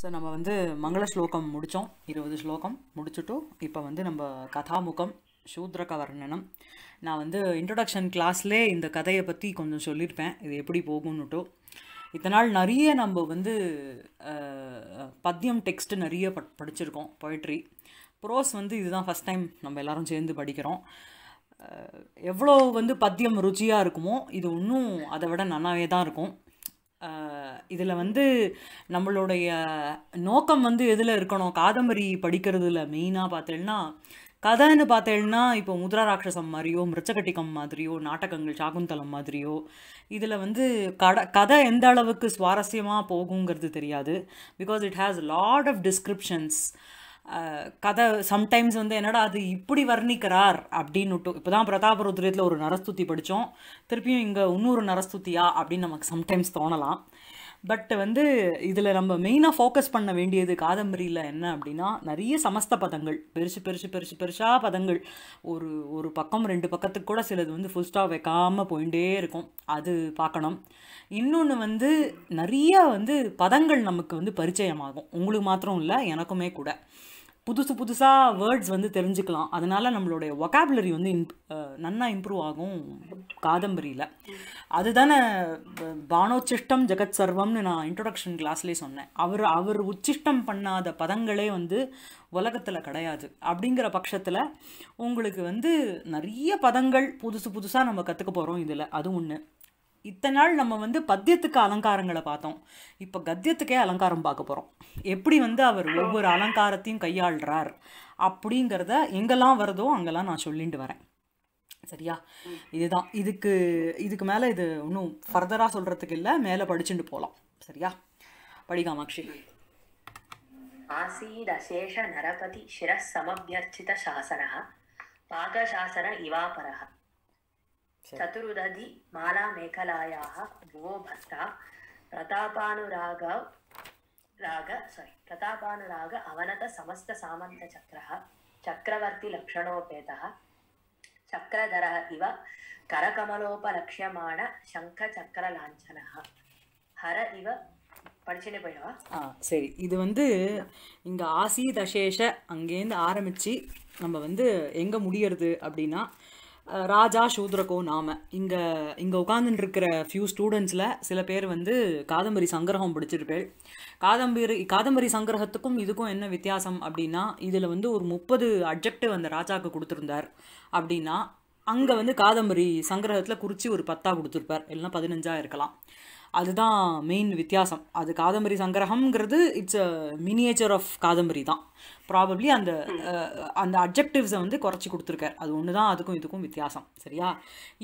so நம்ம வந்து மங்கள ஸ்லோகம் முடித்தோம் இருபது ஸ்லோகம் முடிச்சுட்டு இப்போ வந்து நம்ம கதாமுகம் சூத்ரக வர்ணனம் நான் வந்து இன்ட்ரொடக்ஷன் கிளாஸ்லேயே இந்த கதையை பற்றி கொஞ்சம் சொல்லியிருப்பேன் இது எப்படி போகும்னுட்டு இத்தனால் நிறைய நம்ம வந்து பத்தியம் டெக்ஸ்ட் நிறைய ப படிச்சிருக்கோம் பொய்ட்ரி ப்ரோஸ் வந்து இதுதான் ஃபஸ்ட் டைம் நம்ம எல்லோரும் சேர்ந்து படிக்கிறோம் எவ்வளோ வந்து பத்தியம் ருச்சியாக இருக்குமோ இது இன்னும் அதை விட நல்லாவே தான் இருக்கும் இதில் வந்து நம்மளுடைய நோக்கம் வந்து எதில் இருக்கணும் காதம்பரி படிக்கிறதுல மெயினாக பார்த்தேன்னா கதைன்னு பார்த்தேன்னா இப்போ முதிரா ராட்சசம் மாதிரியோ மிருச்சகட்டிக்கம் மாதிரியோ நாடகங்கள் சாகுந்தலம் மாதிரியோ இதில் வந்து கட கதை எந்த அளவுக்கு சுவாரஸ்யமாக போகுங்கிறது தெரியாது because it has lot of descriptions கதை சம்டைம்ஸ் வந்து என்னடா அது இப்படி வர்ணிக்கிறார் அப்படின்னுட்டு இப்போ தான் பிரதாபருத்ரயத்தில் ஒரு நரஸ்துதி படித்தோம் திருப்பியும் இங்கே இன்னொரு நரஸ்துத்தியா அப்படின்னு நமக்கு சம்டைம்ஸ் தோணலாம் பட் வந்து இதில் நம்ம மெயினாக ஃபோக்கஸ் பண்ண வேண்டியது காதம்பரியில் என்ன அப்படின்னா நிறைய சமஸ்த பதங்கள் பெருசு பெருசு பெருசு பெருசாக பதங்கள் ஒரு ஒரு பக்கம் ரெண்டு பக்கத்துக்கு கூட சிலது வந்து ஃபுல் ஸ்டாப் வைக்காமல் போயிட்டே இருக்கும் அது பார்க்கணும் இன்னொன்று வந்து நிறைய வந்து பதங்கள் நமக்கு வந்து பரிச்சயமாகும் உங்களுக்கு மாத்திரம் இல்லை எனக்குமே கூட புதுசு புதுசாக வேர்ட்ஸ் வந்து தெரிஞ்சுக்கலாம் அதனால் நம்மளுடைய ஒகாபுலரி வந்து இம்ப் நன்னா இம்ப்ரூவ் ஆகும் காதம்பரியில் அதுதானே பானோச்சிஷ்டம் ஜெகத் சர்வம்னு நான் இன்ட்ரொடக்ஷன் கிளாஸ்லேயே சொன்னேன் அவர் அவர் உச்சிஷ்டம் பண்ணாத பதங்களே வந்து உலகத்தில் கிடையாது அப்படிங்கிற பட்சத்தில் உங்களுக்கு வந்து நிறைய பதங்கள் புதுசு புதுசாக நம்ம கற்றுக்க போகிறோம் இதில் அது ஒன்று இத்தனை நாள் நம்ம வந்து பத்தியத்துக்கு அலங்காரங்களை பார்த்தோம் இப்போ கத்தியத்துக்கே அலங்காரம் பார்க்க போகிறோம் எப்படி வந்து அவர் ஒவ்வொரு அலங்காரத்தையும் கையாளுறார் அப்படிங்கிறத எங்கெல்லாம் வருதோ அங்கெல்லாம் நான் சொல்லிட்டு வரேன் சரியா இதுதான் இதுக்கு இதுக்கு மேலே இது இன்னும் ஃபர்தராக சொல்கிறதுக்கு இல்லை மேலே படிச்சுட்டு போகலாம் சரியா படிகாமாட்சி ஆசீதசேஷ நரபதி சிரசமபியர்ச்சித சாசன பாகசாசன இவாபரக சதுருததி மாலா மேகலாயாக புவோ பஸ்தா பிரதாபானுராக ராக சாரி பிரதாபானுராக அவனத சமஸ்த சாமந்த சக்கரः சக்கரவர்த்தி லக்ஷணோபேதः சக்கரதரः இவ கரகமலோபலக்ஷ்யமான சங்க சக்கர லாஞ்சனः ஹர இவ ஆ சரி இது வந்து இங்கே ஆசி தசேஷ அங்கேருந்து ஆரம்பித்து நம்ம வந்து எங்கே முடியறது அப்படின்னா ராஜா சூத்ரகோ நாம இங்கே இங்கே உட்காந்துருக்கிற ஃபியூ ஸ்டூடெண்ட்ஸில் சில பேர் வந்து காதம்பரி சங்கிரகம் பிடிச்சிருப்பேள் காதம்பரி காதம்பரி சங்கிரகத்துக்கும் இதுக்கும் என்ன வித்தியாசம் அப்படின்னா இதில் வந்து ஒரு முப்பது அப்ஜெக்டிவ் அந்த ராஜாவுக்கு கொடுத்துருந்தார் அப்படின்னா அங்கே வந்து காதம்பரி சங்கிரகத்தில் குறித்து ஒரு பத்தா கொடுத்துருப்பார் இல்லைன்னா பதினஞ்சாக இருக்கலாம் அதுதான் மெயின் வித்தியாசம் அது காதம்பரி சங்கிரகம்ங்கிறது it's a miniature of Kadambari தான் ப்ராபப்ளி அந்த அந்த அப்ஜெக்டிவ்ஸை வந்து குறைச்சி கொடுத்துருக்கார் அது ஒன்று தான் அதுக்கும் இதுக்கும் வித்தியாசம் சரியா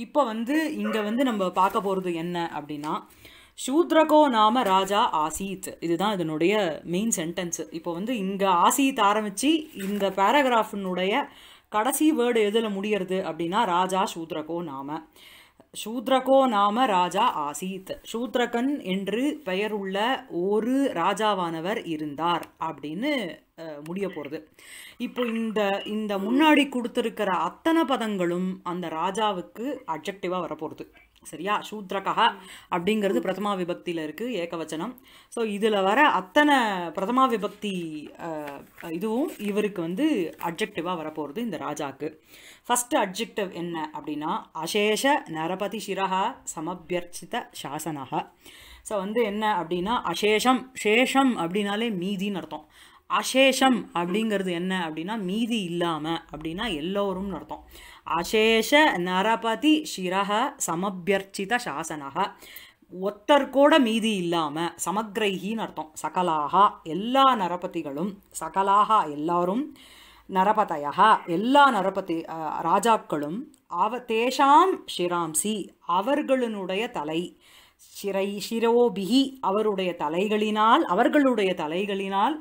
இப்போ வந்து இங்கே வந்து நம்ம பார்க்க போகிறது என்ன அப்படின்னா சூத்ரகோ நாம ராஜா ஆசீத் இதுதான் இதனுடைய மெயின் சென்டென்ஸு இப்போ வந்து இங்கே ஆசீத் ஆரம்பித்து இந்த பேராகிராஃபினுடைய கடைசி வேர்டு எதில் முடியறது அப்படின்னா ராஜா சூத்ரகோ நாம சூத்ரகோ நாம ராஜா ஆசீத் சூத்ரகன் என்று பெயருள்ள ஒரு ராஜாவானவர் இருந்தார் அப்படின்னு முடிய போகிறது இப்போ இந்த இந்த முன்னாடி கொடுத்துருக்கிற அத்தனை பதங்களும் அந்த ராஜாவுக்கு அப்ஜெக்டிவாக வரப்போகிறது சரியா சூத்ரகா அப்படிங்கிறது பிரதமா விபக்தியில் இருக்குது ஏகவச்சனம் ஸோ இதில் வர அத்தனை பிரதமா விபக்தி இதுவும் இவருக்கு வந்து அப்ஜெக்டிவாக வரப்போகிறது இந்த ராஜாவுக்கு ஃபஸ்ட்டு அப்ஜெக்டிவ் என்ன அப்படின்னா அசேஷ நரபதி சிரஹா சமபியர்ச்சித சாசனாக ஸோ வந்து என்ன அப்படின்னா அசேஷம் சேஷம் அப்படின்னாலே மீதின்னு அர்த்தம் அசேஷம் அப்படிங்கிறது என்ன அப்படின்னா மீதி இல்லாமல் அப்படின்னா எல்லோரும்னு அர்த்தம் அசேஷ நரபதி சிரஹ சமபியர்ச்சித சாசனாக ஒத்தர் கூட மீதி இல்லாமல் சமக்ரைகின்னு அர்த்தம் சகலாகா எல்லா நரபதிகளும் சகலாகா எல்லாரும் நரபதையா எல்லா நரபதி ராஜாக்களும் அவ தேஷாம் ஷிராம்சி அவர்களினுடைய தலை சிறை சிரோபிகி அவருடைய தலைகளினால் அவர்களுடைய தலைகளினால்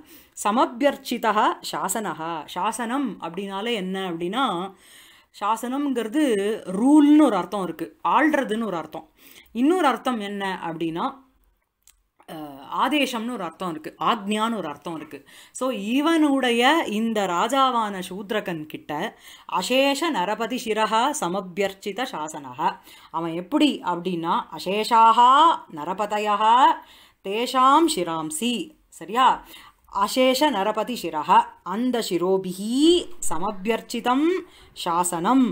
சமபியர்ச்சிதா சாசனா சாசனம் அப்படின்னாலே என்ன அப்படின்னா சாசனம்ங்கிறது ரூல்னு ஒரு அர்த்தம் இருக்குது ஆள்றதுன்னு ஒரு அர்த்தம் இன்னொரு அர்த்தம் என்ன அப்படின்னா ஆதேசம்னு ஒரு அர்த்தம் இருக்குது ஆக்ஞான்னு ஒரு அர்த்தம் இருக்குது ஸோ இவனுடைய இந்த ராஜாவான சூத்ரகன் கிட்ட அசேஷ நரபதி சிரகா சமபியர்ச்சித சாசனாக அவன் எப்படி அப்படின்னா அசேஷாக நரபதையா தேஷாம் சிராம்சி சரியா அசேஷ நரபதி சிரக அந்த சிரோபிஹி சமபியர்ச்சிதம் சாசனம்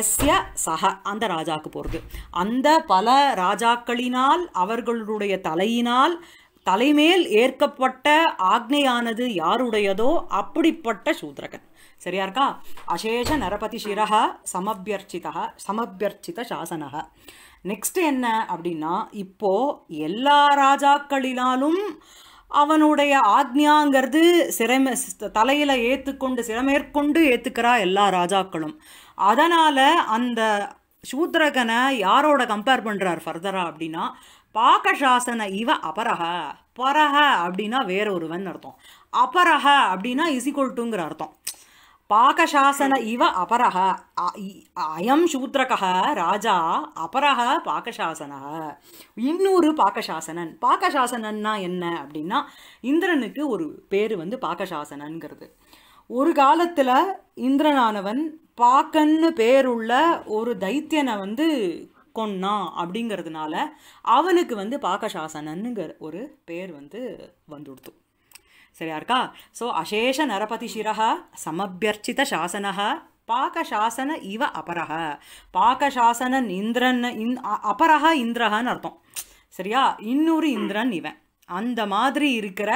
எஸ்ய சக அந்த ராஜாக்கு போகிறது அந்த பல ராஜாக்களினால் அவர்களுடைய தலையினால் தலைமேல் ஏற்கப்பட்ட ஆக்னையானது யாருடையதோ அப்படிப்பட்ட சூத்ரகன் சரியா இருக்கா அசேஷ நரபதி சிர சமபியர்ச்சித சமபியர்ச்சித சாசனக நெக்ஸ்ட் என்ன அப்படின்னா இப்போ எல்லா ராஜாக்களினாலும் அவனுடைய ஆக்ஞாங்கிறது சிறைமை தலையில் ஏற்றுக்கொண்டு சிறமேற்கொண்டு ஏற்றுக்கிறா எல்லா ராஜாக்களும் அதனால் அந்த சூத்ரகனை யாரோட கம்பேர் பண்ணுறார் ஃபர்தரா அப்படின்னா சாசன இவ அபரக பரஹ அப்படின்னா வேற ஒருவன் அர்த்தம் அபரக அப்படின்னா இசிகொல்ட்டுங்கிற அர்த்தம் பாகசாசன இவ அபரக அயம் சூத்ரக ராஜா அபரக பாகசாசன இன்னொரு பாகசாசனன் பாகசாசனன்னா என்ன அப்படின்னா இந்திரனுக்கு ஒரு பேர் வந்து பாகசாசனங்கிறது ஒரு காலத்தில் இந்திரனானவன் பாக்கன்னு பேருள்ள ஒரு தைத்தியனை வந்து கொன்னான் அப்படிங்கிறதுனால அவனுக்கு வந்து பாகசாசனனுங்கிற ஒரு பேர் வந்து வந்துடுத்து சரியா இருக்கா ஸோ அசேஷ நரபதி சிரா சமபியர்ச்சித சாசனஹா பாகசாசன இவ அபரஹ பாகசாசனன் இந்திரன் இந் அபரஹ இந்திரஹான்னு அர்த்தம் சரியா இன்னொரு இந்திரன் இவன் அந்த மாதிரி இருக்கிற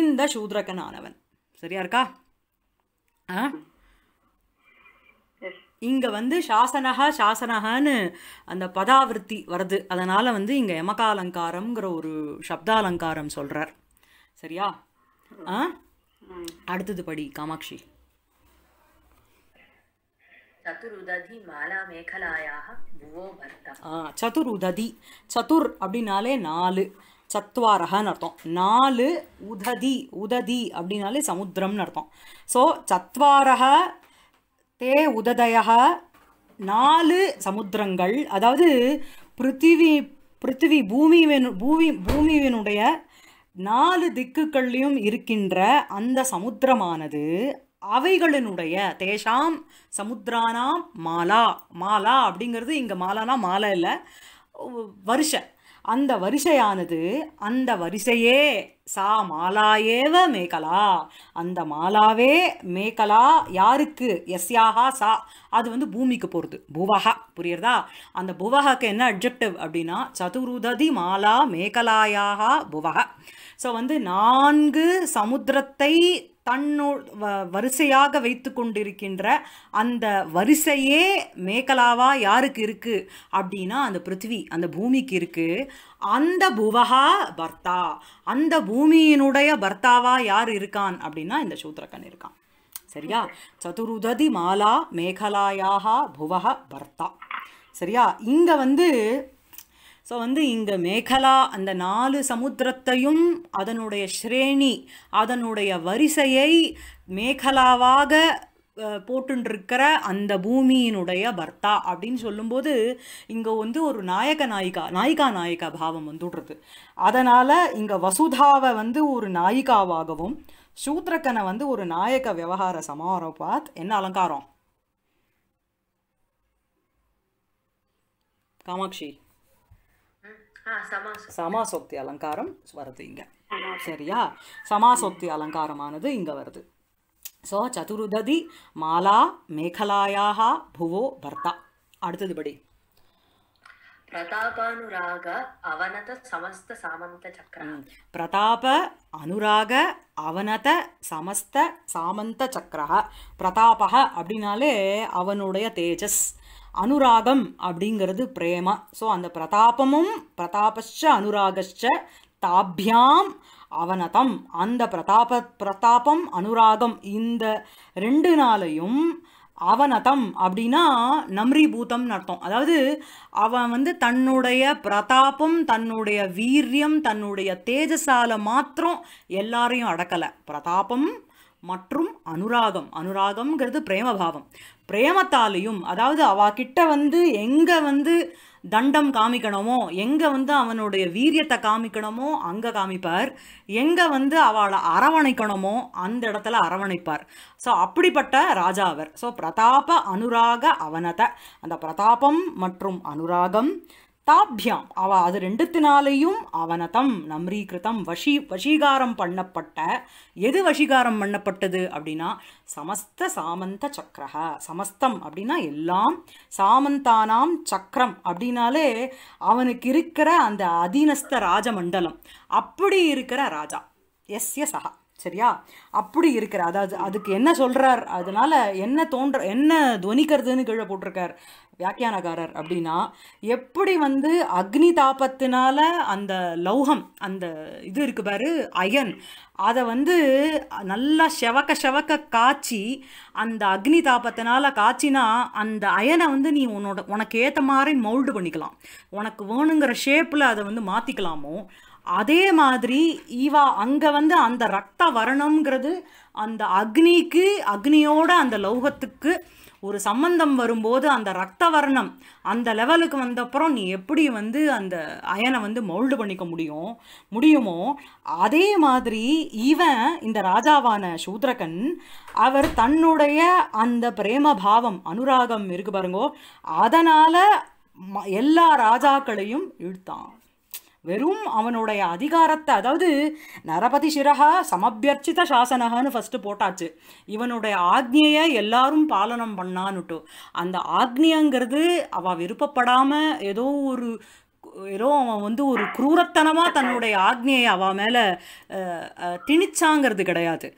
இந்த சூத்ரகனானவன் சரியா இருக்கா ஆ இங்கே வந்து சாசனகா சாசனகான்னு அந்த பதாவிருத்தி வருது அதனால் வந்து இங்கே எமகாலங்காரங்கிற ஒரு சப்தாலங்காரம் சொல்கிறார் சரியா ஆ அடுத்தது படி காமாட்சி சதுருததி மாலா சதுர் அப்படின்னாலே நாலு சத்வாரகன்னு அர்த்தம் நாலு உததி உததி அப்படின்னாலே சமுத்திரம்னு அர்த்தம் ஸோ சத்வாரக தே உததய நாலு சமுத்திரங்கள் அதாவது பிருத்திவி பிருத்திவி பூமிவின் பூமி பூமிவினுடைய நாலு திக்குகள்லையும் இருக்கின்ற அந்த சமுத்திரமானது அவைகளினுடைய தேஷாம் சமுத்திரானாம் மாலா மாலா அப்படிங்கிறது இங்கே மாலானா மாலை இல்லை வருஷ அந்த வரிசையானது அந்த வரிசையே சா மாலாயேவ மேகலா அந்த மாலாவே மேகலா யாருக்கு எஸ்யாகா சா அது வந்து பூமிக்கு போகிறது புவகா புரியுறதா அந்த புவஹாக்கு என்ன அப்ஜெக்டிவ் அப்படின்னா சதுருததி மாலா மேகலாயாக புவகா ஸோ வந்து நான்கு சமுத்திரத்தை தன்னோ வரிசையாக வைத்து கொண்டிருக்கின்ற அந்த வரிசையே மேகலாவா யாருக்கு இருக்குது அப்படின்னா அந்த பிருத்திவி அந்த பூமிக்கு இருக்குது அந்த புவகா பர்த்தா அந்த பூமியினுடைய பர்த்தாவா யார் இருக்கான் அப்படின்னா இந்த சூத்திரக்கன் இருக்கான் சரியா சதுருததி மாலா மேகலாயாக புவக பர்த்தா சரியா இங்கே வந்து ஸோ வந்து இங்கே மேகலா அந்த நாலு சமுத்திரத்தையும் அதனுடைய ஸ்ரேணி அதனுடைய வரிசையை மேகலாவாக போட்டுருக்கிற அந்த பூமியினுடைய பர்த்தா அப்படின்னு சொல்லும்போது இங்கே வந்து ஒரு நாயக நாயிகா நாயிகா நாயகா பாவம் வந்துடுறது அதனால் இங்கே வசுதாவை வந்து ஒரு நாயிகாவாகவும் சூத்ரக்கனை வந்து ஒரு நாயக விவகார சமாரோபாத் என்ன அலங்காரம் காமாட்சி சமாசோக்தி அலங்காரம் வருது இங்க சரியா சமாசோக்தி அலங்காரமானது இங்க வருது சோ சதுருததி மாலா மேகலாயாக புவோ பர்த்தா அடுத்தது படி அனுராக அவனத சமஸ்த சாமந்த சக்கர பிரதாப அனுராக அவனத சமஸ்த சாமந்த சக்கர பிரதாப அப்படின்னாலே அவனுடைய தேஜஸ் அனுராகம் அப்படிங்கிறது பிரேமா ஸோ அந்த பிரதாபமும் பிரதாபஸ்ச அனுராகஸ்ச தாபியாம் அவனதம் அந்த பிரதாப பிரதாபம் அனுராகம் இந்த ரெண்டு நாளையும் அவனதம் அப்படின்னா நம்ரிபூத்தம்னு அர்த்தம் அதாவது அவன் வந்து தன்னுடைய பிரதாபம் தன்னுடைய வீரியம் தன்னுடைய தேஜசால மாத்திரம் எல்லாரையும் அடக்கலை பிரதாபம் மற்றும் அனுராகம் அனுராகம்ங்கிறது பிரேமபாவம் பிரேமத்தாலையும் அதாவது அவ கிட்ட வந்து எங்கே வந்து தண்டம் காமிக்கணுமோ எங்கே வந்து அவனுடைய வீரியத்தை காமிக்கணுமோ அங்கே காமிப்பார் எங்கே வந்து அவளை அரவணைக்கணுமோ அந்த இடத்துல அரவணைப்பார் ஸோ அப்படிப்பட்ட ராஜா அவர் ஸோ பிரதாப அனுராக அவனத அந்த பிரதாபம் மற்றும் அனுராகம் தாப்யாம் அவ அது ரெண்டுத்தினாலேயும் அவனதம் நம்ரீகிருத்தம் வஷீ வசீகாரம் பண்ணப்பட்ட எது வசீகாரம் பண்ணப்பட்டது அப்படின்னா சமஸ்த சாமந்த சக்கரக சமஸ்தம் அப்படின்னா எல்லாம் சாமந்தானாம் சக்கரம் அப்படின்னாலே அவனுக்கு இருக்கிற அந்த அதீனஸ்த ராஜமண்டலம் அப்படி இருக்கிற ராஜா எஸ் எஸ் சகா சரியா அப்படி இருக்கிற அதாவது அதுக்கு என்ன சொல்கிறார் அதனால என்ன தோன்ற என்ன துவனிக்கிறதுன்னு கீழே போட்டிருக்கார் வியாக்கியானகாரர் அப்படின்னா எப்படி வந்து அக்னி தாபத்தினால அந்த லௌகம் அந்த இது இருக்கு பாரு அயன் அதை வந்து நல்லா செவக்க செவக்க காய்ச்சி அந்த அக்னி தாபத்தினால காய்ச்சினா அந்த அயனை வந்து நீ உன்னோட உனக்கு ஏற்ற மாதிரி மவுல்டு பண்ணிக்கலாம் உனக்கு வேணுங்கிற ஷேப்பில் அதை வந்து மாற்றிக்கலாமோ அதே மாதிரி ஈவா அங்கே வந்து அந்த ரத்த வரணுங்கிறது அந்த அக்னிக்கு அக்னியோட அந்த லௌகத்துக்கு ஒரு சம்பந்தம் வரும்போது அந்த ரத்த வர்ணம் அந்த லெவலுக்கு வந்தப்புறம் நீ எப்படி வந்து அந்த அயனை வந்து மோல்டு பண்ணிக்க முடியும் முடியுமோ அதே மாதிரி இவன் இந்த ராஜாவான சூத்ரகன் அவர் தன்னுடைய அந்த பிரேம பாவம் அனுராகம் இருக்கு பாருங்கோ அதனால் எல்லா ராஜாக்களையும் இழுத்தான் வெறும் அவனுடைய அதிகாரத்தை அதாவது நரபதி சிரஹா சமபியர்ச்சித சாசனகான்னு ஃபஸ்ட்டு போட்டாச்சு இவனுடைய ஆக்னியை எல்லாரும் பாலனம் பண்ணான்னுட்டு அந்த ஆக்னியங்கிறது அவள் விருப்பப்படாமல் ஏதோ ஒரு ஏதோ அவன் வந்து ஒரு குரூரத்தனமாக தன்னுடைய ஆக்னியை அவன் மேலே திணிச்சாங்கிறது கிடையாது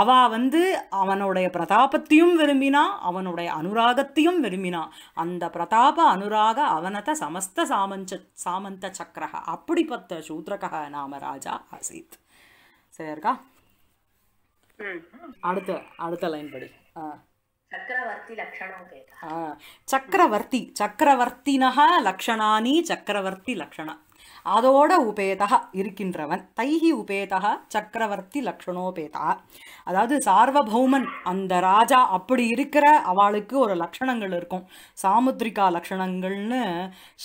அவள் வந்து அவனுடைய பிரதாபத்தையும் விரும்பினா அவனுடைய அனுராகத்தையும் விரும்பினா அந்த பிரதாப அனுராக அவனத்த சமஸ்த சாமஞ்ச சாமந்த சக்கரக அப்படிப்பட்ட சூத்ரக நாம ராஜா ஆசீத் சரியா இருக்கா அடுத்த அடுத்த லைன் படி ஆ சக்கரவர்த்தி சக்கரவர்த்தினா லக்ஷணானி சக்கரவர்த்தி லக்ஷணம் அதோட உபேதா இருக்கின்றவன் தைஹி உபேதா சக்கரவர்த்தி லக்ஷணோபேதா அதாவது சார்வபௌமன் அந்த ராஜா அப்படி இருக்கிற அவளுக்கு ஒரு லக்ஷணங்கள் இருக்கும் சாமுத்ரிகா லக்ஷணங்கள்னு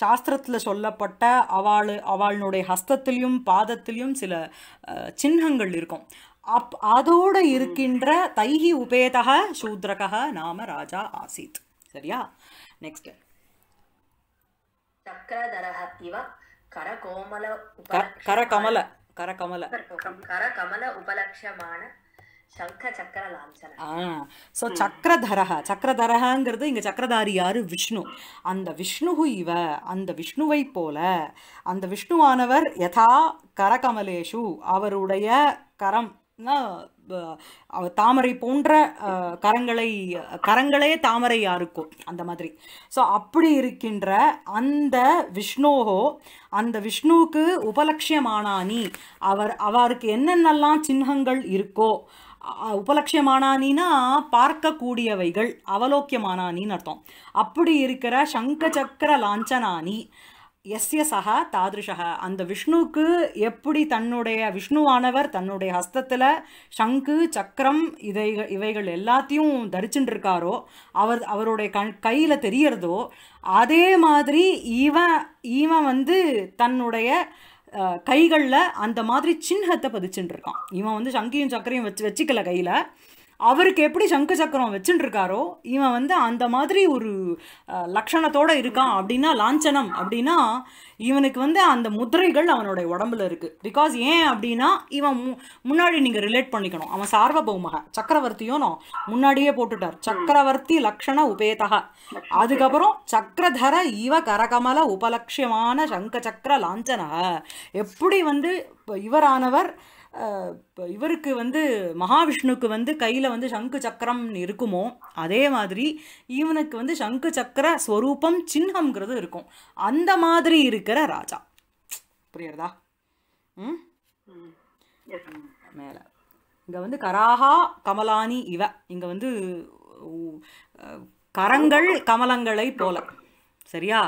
சாஸ்திரத்தில் சொல்லப்பட்ட அவள் அவளுடைய ஹஸ்தத்திலையும் பாதத்திலையும் சில சின்னங்கள் இருக்கும் அப் அதோடு இருக்கின்ற தைஹி உபேதக சூத்ரக நாம ராஜா ஆசித் சரியா நெக்ஸ்ட் சக்கரதரஹ இவ கரகோமல கரகமல கரகமல கரகமல உபலட்சமான ஸோ சக்கரதரக சக்கரதரகங்கிறது இங்கே சக்கரதாரி யார் விஷ்ணு அந்த விஷ்ணு இவ அந்த விஷ்ணுவை போல அந்த விஷ்ணுவானவர் யதா கரகமலேஷு அவருடைய கரம் தாமரை போன்ற கரங்களை கரங்களே தாமரை யாருக்கும் அந்த மாதிரி ஸோ அப்படி இருக்கின்ற அந்த விஷ்ணோகோ அந்த விஷ்ணுவுக்கு உபலட்சியமானி அவர் அவருக்கு என்னென்னலாம் சின்னங்கள் இருக்கோ உபலட்சியமானானின்னா பார்க்கக்கூடியவைகள் அவலோக்கியமானானின்னு அர்த்தம் அப்படி இருக்கிற சங்க சக்கர லாஞ்சனானி எஸ்ய சகா தாதிருஷா அந்த விஷ்ணுவுக்கு எப்படி தன்னுடைய விஷ்ணுவானவர் தன்னுடைய ஹஸ்தத்தில் சங்கு சக்கரம் இதை இவைகள் எல்லாத்தையும் தரிச்சுட்டுருக்காரோ அவர் அவருடைய கண் கையில் தெரியறதோ அதே மாதிரி இவன் இவன் வந்து தன்னுடைய கைகளில் அந்த மாதிரி சின்னத்தை பதிச்சுட்டுருக்கான் இவன் வந்து சங்கியும் சக்கரையும் வச்சு வச்சுக்கல கையில் அவருக்கு எப்படி சங்கு சக்கரம் வச்சுட்டு இருக்காரோ இவன் வந்து அந்த மாதிரி ஒரு லக்ஷணத்தோடு இருக்கான் அப்படின்னா லாஞ்சனம் அப்படின்னா இவனுக்கு வந்து அந்த முதிரைகள் அவனுடைய உடம்புல இருக்குது பிகாஸ் ஏன் அப்படின்னா இவன் முன்னாடி நீங்கள் ரிலேட் பண்ணிக்கணும் அவன் பௌமக சக்கரவர்த்தியும் முன்னாடியே போட்டுட்டார் சக்கரவர்த்தி லக்ஷண உபேதக அதுக்கப்புறம் சக்கரதர இவ கரகமல உபலட்சியமான சங்க சக்கர லாஞ்சன எப்படி வந்து இவரானவர் இவருக்கு வந்து மகாவிஷ்ணுக்கு வந்து கையில் வந்து சங்கு சக்கரம் இருக்குமோ அதே மாதிரி இவனுக்கு வந்து சங்கு சக்கர ஸ்வரூபம் சின்னம்ங்கிறது இருக்கும் அந்த மாதிரி இருக்கிற ராஜா புரியுறதா ம் மேலே இங்கே வந்து கராகா கமலானி இவ இங்கே வந்து கரங்கள் கமலங்களை போல சரியா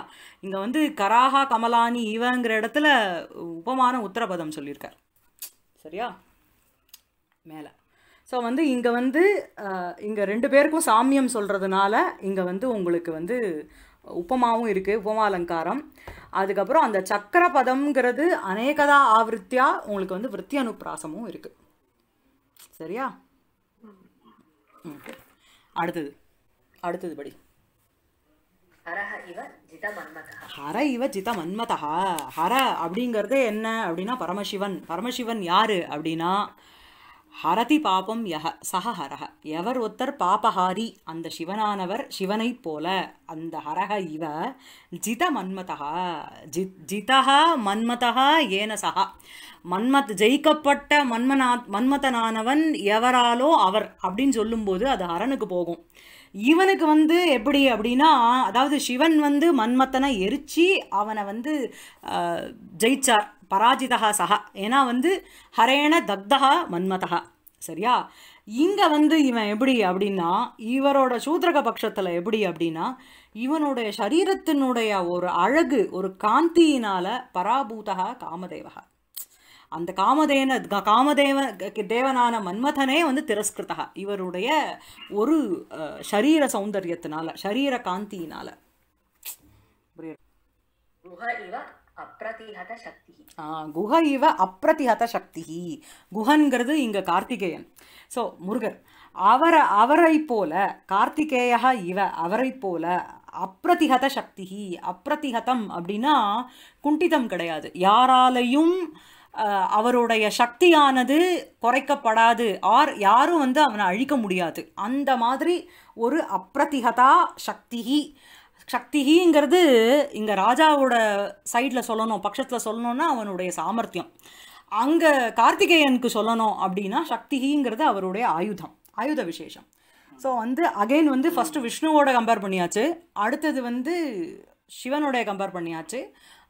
இங்கே வந்து கராகா கமலானி இவங்கிற இடத்துல உபமான உத்தரபதம் சொல்லியிருக்கார் சரியா மேலே ஸோ வந்து இங்கே வந்து இங்கே ரெண்டு பேருக்கும் சாமியம் சொல்கிறதுனால இங்கே வந்து உங்களுக்கு வந்து உப்பமாவும் இருக்குது அலங்காரம் அதுக்கப்புறம் அந்த சக்கர பதம்ங்கிறது அநேகதா ஆவருத்தியாக உங்களுக்கு வந்து விற்பி அனுப்பிராசமும் இருக்குது சரியா அடுத்தது அடுத்தது படி அரஹ இவர் ஹர இவ ஜித மன்மதா ஹர அப்படிங்கிறது என்ன அப்படின்னா பரமசிவன் பரமசிவன் யாரு அப்படின்னா ஹரதி பாபம் யஹ சஹ ஹரஹ எவர் ஒருத்தர் பாபஹாரி அந்த சிவனானவர் சிவனைப் போல அந்த ஹரஹ இவ ஜித மன்மதா ஜி ஜிதா மன்மதா ஏன சஹா மன்மத் ஜெயிக்கப்பட்ட மன்மனா மன்மதனானவன் எவராலோ அவர் அப்படின்னு சொல்லும்போது அது ஹரனுக்கு போகும் இவனுக்கு வந்து எப்படி அப்படின்னா அதாவது சிவன் வந்து மன்மத்தனை எரிச்சு அவனை வந்து ஜெயிச்சார் பராஜிதகா சகா ஏன்னா வந்து ஹரேண தக்தகா மன்மதகா சரியா இங்கே வந்து இவன் எப்படி அப்படின்னா இவரோட சூத்ரக பட்சத்தில் எப்படி அப்படின்னா இவனுடைய சரீரத்தினுடைய ஒரு அழகு ஒரு காந்தியினால் பராபூதகா காமதேவகா அந்த காமதேன காமதேவ தேவனான மன்மதனே வந்து திரஸ்கிருதா இவருடைய ஒரு சரீர சௌந்தர்யத்தினால சரீர காந்தியினால குஹ இவ அப்ரதிஹத சக்தி குஹன்கிறது இங்க கார்த்திகேயன் ஸோ முருகர் அவரை அவரை போல கார்த்திகேயா இவ அவரை போல அப்ரதிஹத சக்தி அப்ரதிஹதம் அப்படின்னா குண்டிதம் கிடையாது யாராலையும் அவருடைய சக்தியானது குறைக்கப்படாது ஆர் யாரும் வந்து அவனை அழிக்க முடியாது அந்த மாதிரி ஒரு அப்ரதிகதா சக்திகி சக்திகிங்கிறது இங்கே ராஜாவோட சைடில் சொல்லணும் பட்சத்தில் சொல்லணும்னா அவனுடைய சாமர்த்தியம் அங்கே கார்த்திகேயனுக்கு சொல்லணும் அப்படின்னா சக்திகிங்கிறது அவருடைய ஆயுதம் ஆயுத விசேஷம் ஸோ வந்து அகெயின் வந்து ஃபஸ்ட்டு விஷ்ணுவோட கம்பேர் பண்ணியாச்சு அடுத்தது வந்து சிவனுடைய கம்பேர் பண்ணியாச்சு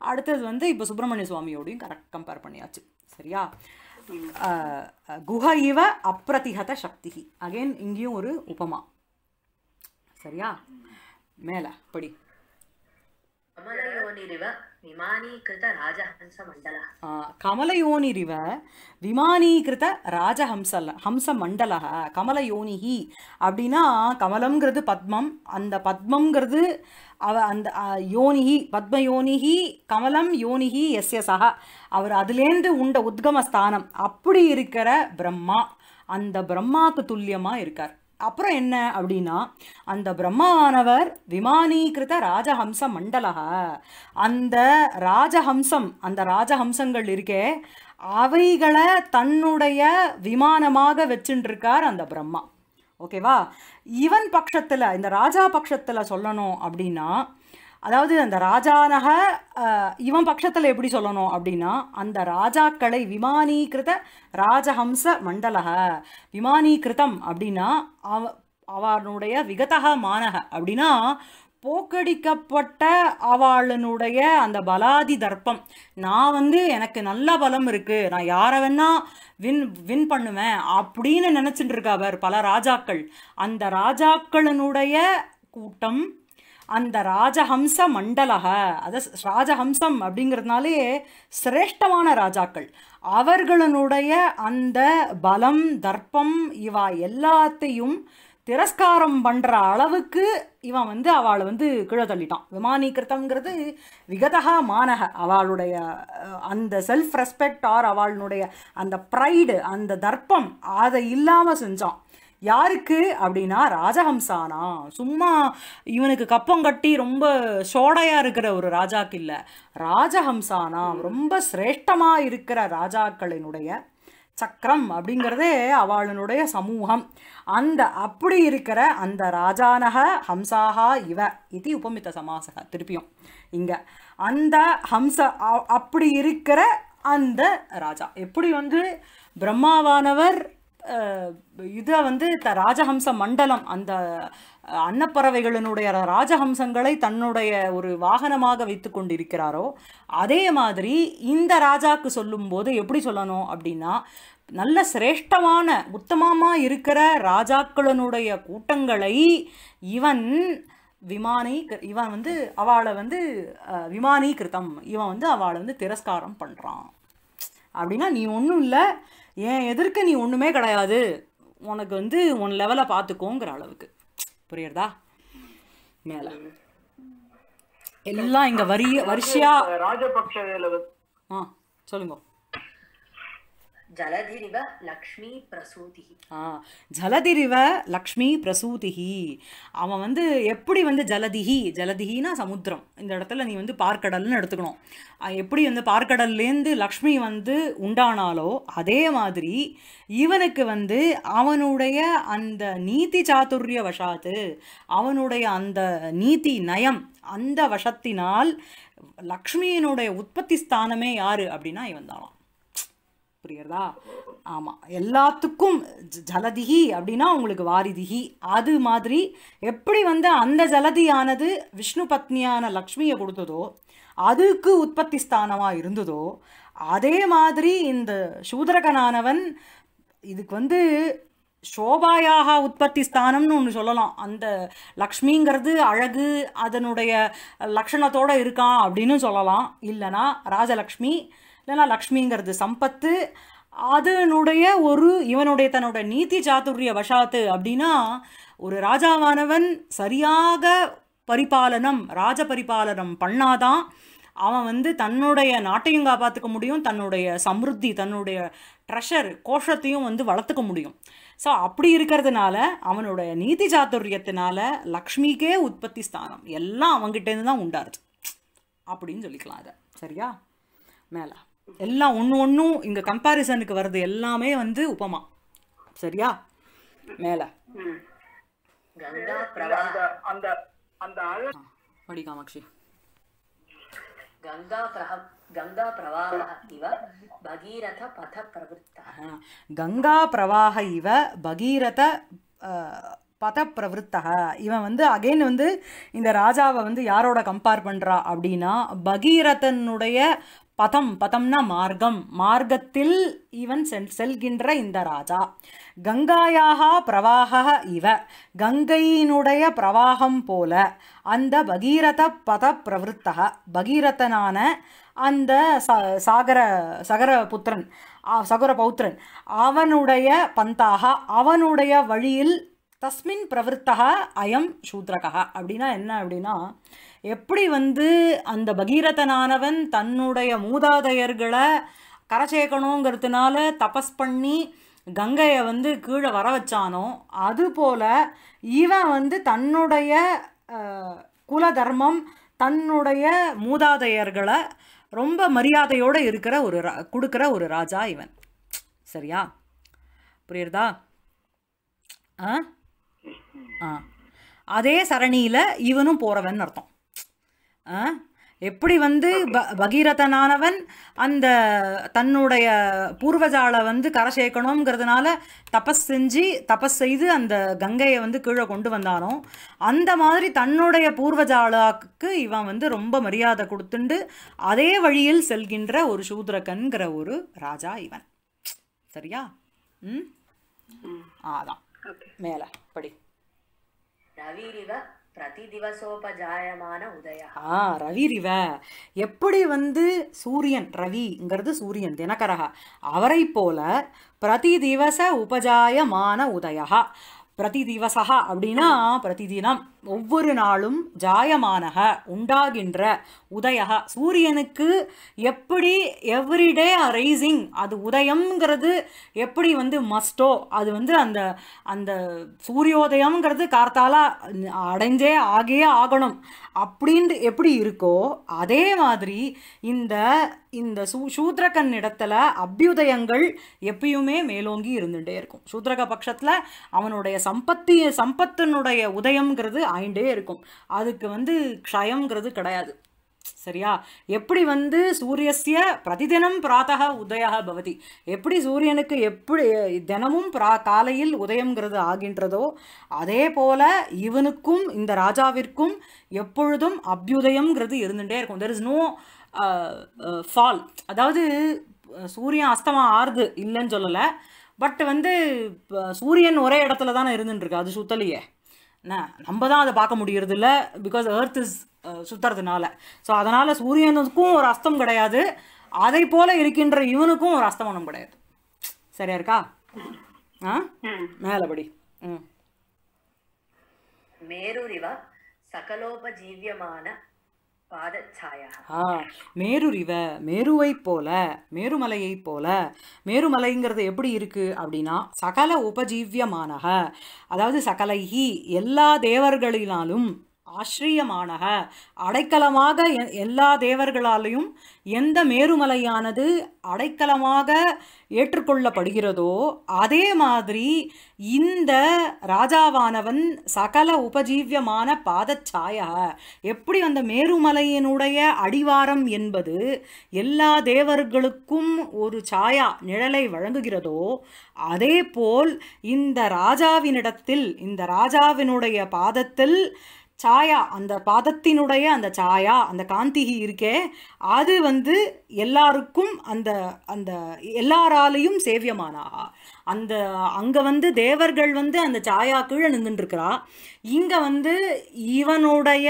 அடுத்தது வந்து இப்போ சுப்பிரமணிய சுவாமியோடையும் கரெக்ட் கம்பேர் பண்ணியாச்சு சரியா குஹ இவ அப்ரதிகத சக்தி அகெயின் இங்கேயும் ஒரு உபமா சரியா மேல படி கமலயோனிரிவ விமானீகிருத ராஜஹம்சல ஹம்ச மண்டலக கமலயோனிகி அப்படின்னா கமலம்ங்கிறது பத்மம் அந்த பத்மம்ங்கிறது அவ அந்த யோனிஹி பத்ம யோனிஹி கமலம் யோனிஹி எஸ் எஸ் ஆஹா அவர் அதுலேருந்து உண்ட உத்கமஸ்தானம் அப்படி இருக்கிற பிரம்மா அந்த பிரம்மாவுக்கு துல்லியமாக இருக்கார் அப்புறம் என்ன அப்படின்னா அந்த பிரம்மாவானவர் விமானீகிருத ராஜஹம்ச மண்டலக அந்த ராஜஹம்சம் அந்த ராஜஹம்சங்கள் இருக்கே அவைகளை தன்னுடைய விமானமாக வச்சுட்டு இருக்கார் அந்த பிரம்மா ஓகேவா இவன் பட்சத்தில் இந்த ராஜா பட்சத்தில் சொல்லணும் அப்படின்னா அதாவது அந்த ராஜானக இவன் பட்சத்தில் எப்படி சொல்லணும் அப்படின்னா அந்த ராஜாக்களை விமானீகிருத ராஜஹம்ச மண்டலக விமானீகிருதம் அப்படின்னா அவ அவனுடைய விகதக மானக அப்படின்னா போக்கடிக்கப்பட்ட அவளனுடைய அந்த பலாதி தர்ப்பம் நான் வந்து எனக்கு நல்ல பலம் இருக்குது நான் யாரை வேணா வின் வின் பண்ணுவேன் அப்படின்னு நினச்சிட்டு அவர் பல ராஜாக்கள் அந்த ராஜாக்களினுடைய கூட்டம் அந்த ராஜஹம்ச மண்டலக அத ராஜஹம்சம் அப்படிங்கிறதுனாலே சிரேஷ்டமான ராஜாக்கள் அவர்களுடைய அந்த பலம் தர்ப்பம் இவா எல்லாத்தையும் திரஸ்காரம் பண்ணுற அளவுக்கு இவன் வந்து அவளை வந்து கீழே தள்ளிட்டான் விமானீகிருத்தம்ங்கிறது விகதகா மானக அவளுடைய அந்த செல்ஃப் ரெஸ்பெக்ட் ஆர் அவளுடைய அந்த ப்ரைடு அந்த தர்ப்பம் அதை இல்லாமல் செஞ்சான் யாருக்கு அப்படின்னா ராஜஹம்சானா சும்மா இவனுக்கு கப்பம் கட்டி ரொம்ப சோடையாக இருக்கிற ஒரு ராஜாக்கு இல்லை ராஜஹம்சானா ரொம்ப சிரேஷ்டமாக இருக்கிற ராஜாக்களினுடைய சக்கரம் அப்படிங்கிறதே அவளுடைய சமூகம் அந்த அப்படி இருக்கிற அந்த ராஜானக ஹம்சாகா இவ இது உபமித்த சமாசக திருப்பியும் இங்கே அந்த ஹம்ச அப்படி இருக்கிற அந்த ராஜா எப்படி வந்து பிரம்மாவானவர் இதை வந்து த ராஜஹம்ச மண்டலம் அந்த அன்னப்பறவைகளினுடைய ராஜஹம்சங்களை தன்னுடைய ஒரு வாகனமாக வைத்து கொண்டிருக்கிறாரோ அதே மாதிரி இந்த ராஜாக்கு சொல்லும்போது எப்படி சொல்லணும் அப்படின்னா நல்ல சிரேஷ்டமான உத்தமமாக இருக்கிற ராஜாக்களினுடைய கூட்டங்களை இவன் விமானி இவன் வந்து அவளை வந்து விமானீகிருத்தம் இவன் வந்து அவளை வந்து திரஸ்காரம் பண்ணுறான் அப்படின்னா நீ ஒன்றும் இல்லை ஏன் எதிர்க்க நீ ஒன்றுமே கிடையாது உனக்கு வந்து உன் லெவலை பார்த்துக்கோங்கிற அளவுக்கு புரியுறதா மேலே எல்லாம் இங்கே வரிய வரிசையாக ராஜபக்ஷ ஆ சொல்லுங்க ஜலதிரிவ லக்ஷ்மி பிரசூதிகி ஆ ஜலதிரிவ லக்ஷ்மி பிரசூதி அவன் வந்து எப்படி வந்து ஜலதிகி ஜலதிகினா சமுத்திரம் இந்த இடத்துல நீ வந்து பார்க்கடல்னு எடுத்துக்கணும் எப்படி வந்து பார்க்கடல்லேருந்து லக்ஷ்மி வந்து உண்டானாலோ அதே மாதிரி இவனுக்கு வந்து அவனுடைய அந்த நீதி சாத்துரிய வசாத்து அவனுடைய அந்த நீதி நயம் அந்த வசத்தினால் லக்ஷ்மியினுடைய உற்பத்தி ஸ்தானமே யார் அப்படின்னா இவன் தானாம் புரியுறதா ஆமாம் எல்லாத்துக்கும் ஜலதிகி அப்படின்னா உங்களுக்கு வாரிதிகி அது மாதிரி எப்படி வந்து அந்த ஜலதியானது விஷ்ணு பத்னியான லக்ஷ்மியை கொடுத்ததோ அதுக்கு உற்பத்தி ஸ்தானமாக இருந்ததோ அதே மாதிரி இந்த சூதரகனானவன் இதுக்கு வந்து சோபாயாக உற்பத்தி ஸ்தானம்னு ஒன்று சொல்லலாம் அந்த லக்ஷ்மிங்கிறது அழகு அதனுடைய லக்ஷணத்தோடு இருக்கான் அப்படின்னு சொல்லலாம் இல்லைனா ராஜலக்ஷ்மி இல்லைனா லக்ஷ்மிங்கிறது சம்பத்து அதனுடைய ஒரு இவனுடைய தன்னோட நீதி சாதுரிய வஷாத்து அப்படின்னா ஒரு ராஜாவானவன் சரியாக பரிபாலனம் ராஜ பரிபாலனம் பண்ணாதான் அவன் வந்து தன்னுடைய நாட்டையும் காப்பாற்றுக்க முடியும் தன்னுடைய சமிருத்தி தன்னுடைய ட்ரெஷர் கோஷத்தையும் வந்து வளர்த்துக்க முடியும் ஸோ அப்படி இருக்கிறதுனால அவனுடைய நீதி சாத்துரியத்தினால லக்ஷ்மிக்கே உற்பத்தி ஸ்தானம் எல்லாம் அவங்கிட்டேருந்து தான் உண்டாருச்சு அப்படின்னு சொல்லிக்கலாம் அதை சரியா மேலே எல்லாம் ஒன்று ஒன்றும் இங்கே கம்பாரிசனுக்கு வருது எல்லாமே வந்து உபமா சரியா மேல கங்கா பிரவாக இவ பகீரத பத கங்கா பிரவாக இவ பகீரத பத பிரவருத்தக இவன் வந்து அகைன் வந்து இந்த ராஜாவை வந்து யாரோட கம்பேர் பண்ணுறா அப்படின்னா பகீரதனுடைய பதம் பதம்னா மார்க்கம் மார்க்கத்தில் இவன் செல் செல்கின்ற இந்த ராஜா கங்காயாக பிரவாக இவ கங்கையினுடைய பிரவாகம் போல அந்த பகீரத பத பிரவருத்தக பகீரதனான அந்த சாகர சகர புத்திரன் சகர பௌத்திரன் அவனுடைய பந்தாக அவனுடைய வழியில் தஸ்மின் பிரவருத்தக அயம் சூத்ரகா அப்படின்னா என்ன அப்படின்னா எப்படி வந்து அந்த பகீரதனானவன் தன்னுடைய மூதாதையர்களை கரை சேர்க்கணுங்கிறதுனால தபஸ் பண்ணி கங்கையை வந்து கீழே வர வச்சானோ அதுபோல் இவன் வந்து தன்னுடைய குல தர்மம் தன்னுடைய மூதாதையர்களை ரொம்ப மரியாதையோடு இருக்கிற ஒரு ரா கொடுக்குற ஒரு ராஜா இவன் சரியா புரியுறதா ஆ ஆ அதே சரணியில் இவனும் போகிறவன் அர்த்தம் எப்படி வந்து ப பகீரதனானவன் அந்த தன்னுடைய பூர்வஜாலை வந்து கரை சேர்க்கணுங்கிறதுனால தபஸ் செஞ்சு தபஸ் செய்து அந்த கங்கையை வந்து கீழே கொண்டு வந்தானோ அந்த மாதிரி தன்னுடைய பூர்வஜாலாக்கு இவன் வந்து ரொம்ப மரியாதை கொடுத்துண்டு அதே வழியில் செல்கின்ற ஒரு சூத்ரகன்கிற ஒரு ராஜா இவன் சரியா ம் அதான் மேலே படி பிரதி திவசோபஜாயமான உதய ரவி ரிவ எப்படி வந்து சூரியன் ரவிங்கிறது சூரியன் தினகரகா அவரை போல பிரதி திவச உபஜாயமான உதயா பிரதி திவசா அப்படின்னா பிரதி தினம் ஒவ்வொரு நாளும் ஜாயமானக உண்டாகின்ற உதயக சூரியனுக்கு எப்படி எவ்ரிடே ரைசிங் அது உதயம்ங்கிறது எப்படி வந்து மஸ்டோ அது வந்து அந்த அந்த சூரியோதயம்ங்கிறது கார்த்தால அடைஞ்சே ஆகியே ஆகணும் அப்படின்ட்டு எப்படி இருக்கோ அதே மாதிரி இந்த இந்த சூ சூத்ரகன் இடத்துல அபியுதயங்கள் எப்பயுமே மேலோங்கி இருந்துகிட்டே இருக்கும் சூத்ரக பட்சத்தில் அவனுடைய சம்பத்திய சம்பத்தினுடைய உதயம்ங்கிறது ஆயிண்டே இருக்கும் அதுக்கு வந்து க்ஷயங்கிறது கிடையாது சரியா எப்படி வந்து சூரியஸ்ய பிரதிதினம் பிராத்தக உதயாக பவதி எப்படி சூரியனுக்கு எப்படி தினமும் பிரா காலையில் உதயங்கிறது ஆகின்றதோ அதே போல இவனுக்கும் இந்த ராஜாவிற்கும் எப்பொழுதும் அபியுதயங்கிறது இருந்துகிட்டே இருக்கும் தெர் இஸ் நோ ஃபால் அதாவது சூரியன் அஸ்தமாக ஆறுது இல்லைன்னு சொல்லலை பட் வந்து சூரியன் ஒரே இடத்துல தானே இருந்துட்டுருக்கு அது சுத்தலையே நம்ம தான் அதை பார்க்க முடியறது இல்லை பிகாஸ் ஏர்த் இஸ் uh, சுத்துறதுனால ஸோ அதனால் சூரியனுக்கும் ஒரு அஸ்தம் கிடையாது அதை போல இருக்கின்ற இவனுக்கும் ஒரு அஸ்தமனம் கிடையாது சரியா இருக்கா ஆ மேலபடி ம் மேரூரிவா சகலோபஜீவியமான ஆ மேரு ரிவ மேருவை போல மேருமலையை போல மேருமலைங்கிறது எப்படி இருக்கு அப்படின்னா சகல உபஜீவியமானக அதாவது சகலைஹி எல்லா தேவர்களினாலும் ஆசிரியமானக அடைக்கலமாக எல்லா தேவர்களாலையும் எந்த மேருமலையானது அடைக்கலமாக ஏற்றுக்கொள்ளப்படுகிறதோ அதே மாதிரி இந்த ராஜாவானவன் சகல உபஜீவியமான பாதச்சாயக எப்படி அந்த மேருமலையினுடைய அடிவாரம் என்பது எல்லா தேவர்களுக்கும் ஒரு சாயா நிழலை வழங்குகிறதோ அதே போல் இந்த ராஜாவினிடத்தில் இந்த ராஜாவினுடைய பாதத்தில் சாயா அந்த பாதத்தினுடைய அந்த சாயா அந்த காந்திகி இருக்கே அது வந்து எல்லாருக்கும் அந்த அந்த எல்லாராலையும் சேவியமானா அந்த அங்கே வந்து தேவர்கள் வந்து அந்த சாயா கீழே நின்றுருக்குறா இங்கே வந்து இவனுடைய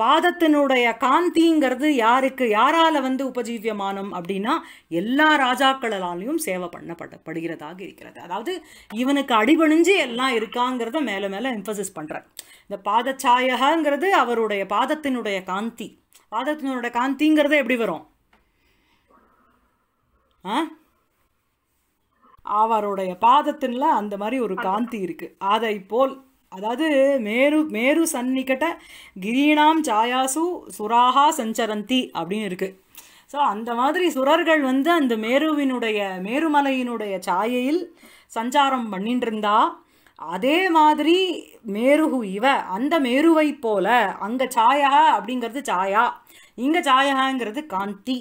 பாதத்தினுடைய காந்திங்கிறது யாருக்கு யாரால வந்து உபஜீவியமானம் அப்படின்னா எல்லா ராஜாக்களாலையும் சேவை பண்ணப்பட படுகிறதாக இருக்கிறது அதாவது இவனுக்கு அடிபணிஞ்சு எல்லாம் இருக்காங்கிறத மேலே மேலே எம்ஃபசிஸ் பண்ணுறேன் இந்த பாதச்சாயகங்கிறது அவருடைய பாதத்தினுடைய காந்தி பாதத்தினுடைய காந்திங்கிறது எப்படி வரும் ஆ அவருடைய பாதத்தின்ல அந்த மாதிரி ஒரு காந்தி இருக்கு அதை போல் அதாவது மேரு மேரு சன்னிக்கட்ட கிரீணாம் சாயாசு சுராகா சஞ்சரந்தி அப்படின்னு இருக்கு ஸோ அந்த மாதிரி சுரர்கள் வந்து அந்த மேருவினுடைய மேருமலையினுடைய சாயையில் சஞ்சாரம் பண்ணிட்டு இருந்தா அதே மாதிரி மேருகு இவ அந்த மேருவை போல அங்கே சாயா அப்படிங்கிறது சாயா இங்கே சாயகாங்கிறது காந்தி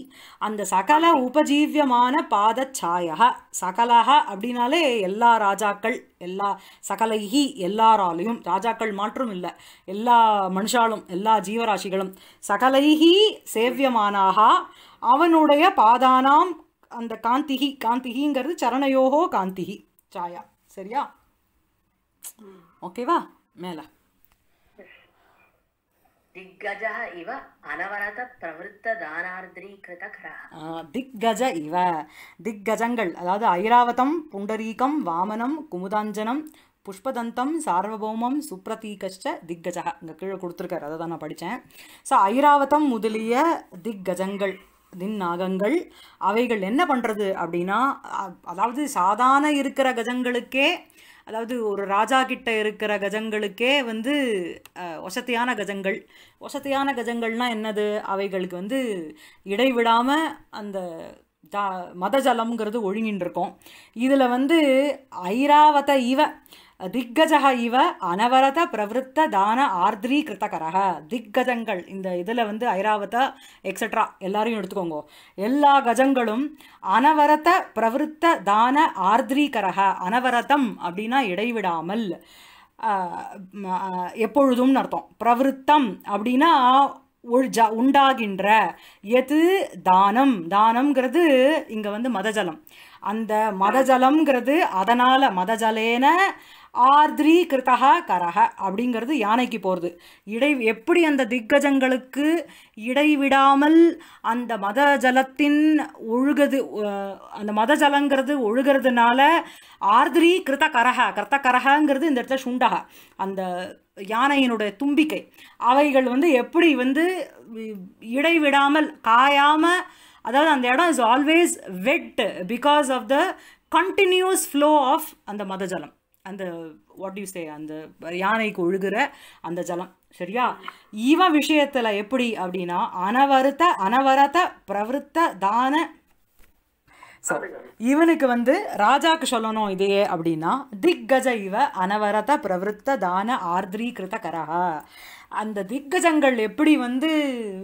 அந்த சகல உபஜீவியமான பாத சாயகா சகலாக அப்படின்னாலே எல்லா ராஜாக்கள் எல்லா சகலைகி எல்லாராலையும் ராஜாக்கள் மாற்றும் இல்லை எல்லா மனுஷாலும் எல்லா ஜீவராசிகளும் சகலைகி சேவியமானாக அவனுடைய பாதானாம் அந்த காந்திகி காந்திகிங்கிறது சரணையோகோ காந்திகி சாயா சரியா ஓகேவா மேலே திக்கஜ இவ அனவரத பிரவருத்த தானார்திரீகிருத திக்கஜ இவ திக்கஜங்கள் அதாவது ஐராவதம் புண்டரீகம் வாமனம் குமுதாஞ்சனம் புஷ்பதந்தம் சார்வபௌமம் சுப்ரதீகச்ச திக்கஜ இங்கே கீழே கொடுத்துருக்காரு அதை தான் நான் படித்தேன் ஸோ ஐராவதம் முதலிய திக்கஜங்கள் நாகங்கள் அவைகள் என்ன பண்ணுறது அப்படின்னா அதாவது சாதாரண இருக்கிற கஜங்களுக்கே அதாவது ஒரு ராஜா கிட்ட இருக்கிற கஜங்களுக்கே வந்து ஒசத்தையான கஜங்கள் ஒசத்தையான கஜங்கள்னா என்னது அவைகளுக்கு வந்து இடைவிடாமல் அந்த மதஜலம்ங்கிறது ஒழுங்கின்னு இருக்கும் இதில் வந்து ஐராவத இவ திக்கஜக இவ அனவரத பிரவருத்த தான ஆர்திரி கிருத்தகரக திக்கஜங்கள் இந்த இதில் வந்து ஐராவத எக்ஸட்ரா எல்லாரையும் எடுத்துக்கோங்க எல்லா கஜங்களும் அனவரத பிரவருத்த தான ஆர்திரீகரக அனவரதம் அப்படின்னா இடைவிடாமல் எப்பொழுதும்னு அர்த்தம் பிரவருத்தம் அப்படின்னா ஜ உண்டாகின்ற எது தானம் தானம்ங்கிறது இங்கே வந்து மதஜலம் அந்த மதஜலம்ங்கிறது அதனால் மதஜலேன ஆர்திரி கிருத்தகா கரக அப்படிங்கிறது யானைக்கு போகிறது இடை எப்படி அந்த திக்கஜங்களுக்கு இடைவிடாமல் அந்த மத ஜலத்தின் ஒழுகுது அந்த மத ஜலங்கிறது ஒழுகிறதுனால ஆர்திரி கிருத்த கரக கிருத்த கரகங்கிறது இந்த இடத்துல சுண்டகா அந்த யானையினுடைய தும்பிக்கை அவைகள் வந்து எப்படி வந்து இடைவிடாமல் காயாமல் அதாவது அந்த இடம் is always wet because of the continuous flow of அந்த மதஜலம் அந்த வாட் யூ சே அந்த யானைக்கு ஒழுகிற அந்த ஜலம் சரியா இவன் விஷயத்தில் எப்படி அப்படின்னா அனவருத்த அனவரத பிரவருத்த தான ஸோ இவனுக்கு வந்து ராஜாக்கு சொல்லணும் இதையே அப்படின்னா திக் கஜ இவ அனவரத பிரவருத்த தான ஆர்திரீகிருத்த கரகா கரஹா அந்த திக்கஜங்கள் எப்படி வந்து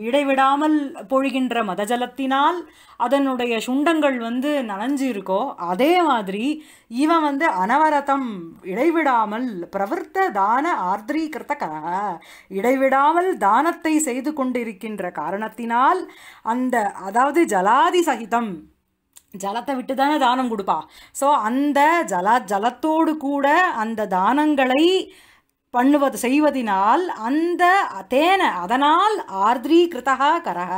இடைவிடாமல் பொழிகின்ற மதஜலத்தினால் அதனுடைய சுண்டங்கள் வந்து நனைஞ்சிருக்கோ இருக்கோ அதே மாதிரி இவன் வந்து அனவரதம் இடைவிடாமல் பிரவர்த்த தான ஆர்திரீகிருத்த இடைவிடாமல் தானத்தை செய்து கொண்டிருக்கின்ற காரணத்தினால் அந்த அதாவது ஜலாதி சகிதம் ஜலத்தை விட்டு தானே தானம் கொடுப்பா ஸோ அந்த ஜல ஜலத்தோடு கூட அந்த தானங்களை பண்ணுவது செய்வதினால் அந்த தேனை அதனால் ஆர்திரீ கிருதகா கரக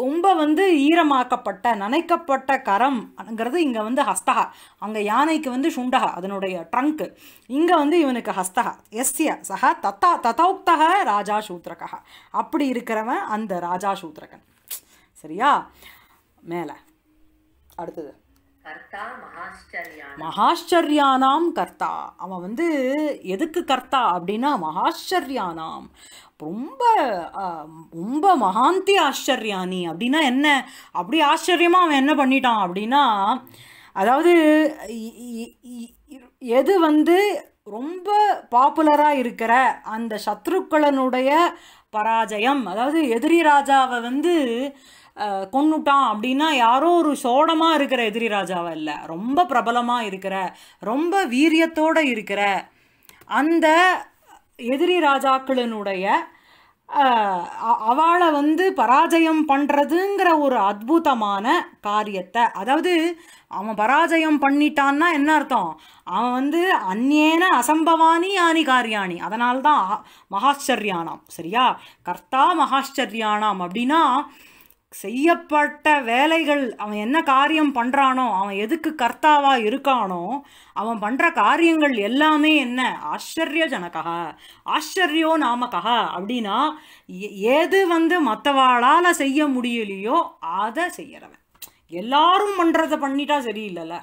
ரொம்ப வந்து ஈரமாக்கப்பட்ட நனைக்கப்பட்ட கரம்ங்கிறது இங்கே வந்து ஹஸ்தகா அங்கே யானைக்கு வந்து சுண்டகா அதனுடைய ட்ரங்க்கு இங்கே வந்து இவனுக்கு ஹஸ்தகா எஸ்ய சஹா தத்தா ததௌக்தக ராஜா சூத்ரகா அப்படி இருக்கிறவன் அந்த ராஜா சூத்ரகன் சரியா மேலே அடுத்தது மகாஷ்சர்யானாம் கர்த்தா அவன் வந்து எதுக்கு கர்த்தா அப்படின்னா மகாஷ்சர்யானாம் ரொம்ப ரொம்ப மகாந்தி ஆச்சரியானி அப்படின்னா என்ன அப்படி ஆச்சரியமாக அவன் என்ன பண்ணிட்டான் அப்படின்னா அதாவது எது வந்து ரொம்ப பாப்புலராக இருக்கிற அந்த சத்ருக்களனுடைய பராஜயம் அதாவது எதிரி ராஜாவை வந்து கொன்னுட்டான் அப்படின்னா யாரோ ஒரு சோடமாக இருக்கிற எதிரி ராஜாவை இல்லை ரொம்ப பிரபலமாக இருக்கிற ரொம்ப வீரியத்தோடு இருக்கிற அந்த எதிரி ராஜாக்களினுடைய அவளை வந்து பராஜயம் பண்ணுறதுங்கிற ஒரு அற்புதமான காரியத்தை அதாவது அவன் பராஜயம் பண்ணிட்டான்னா என்ன அர்த்தம் அவன் வந்து அந்நேன அசம்பவானி யானி காரியாணி அதனால்தான் மகாச்சரியானாம் சரியா கர்த்தா மகாச்சரியானாம் அப்படின்னா செய்யப்பட்ட வேலைகள் அவன் என்ன காரியம் பண்ணுறானோ அவன் எதுக்கு கர்த்தாவாக இருக்கானோ அவன் பண்ணுற காரியங்கள் எல்லாமே என்ன ஆச்சரியஜனகா ஆச்சரியோ நாமக்கா அப்படின்னா எது வந்து மற்றவாளால் செய்ய முடியலையோ அதை செய்கிறவன் எல்லாரும் பண்ணுறதை பண்ணிட்டா சரியில்லைல்ல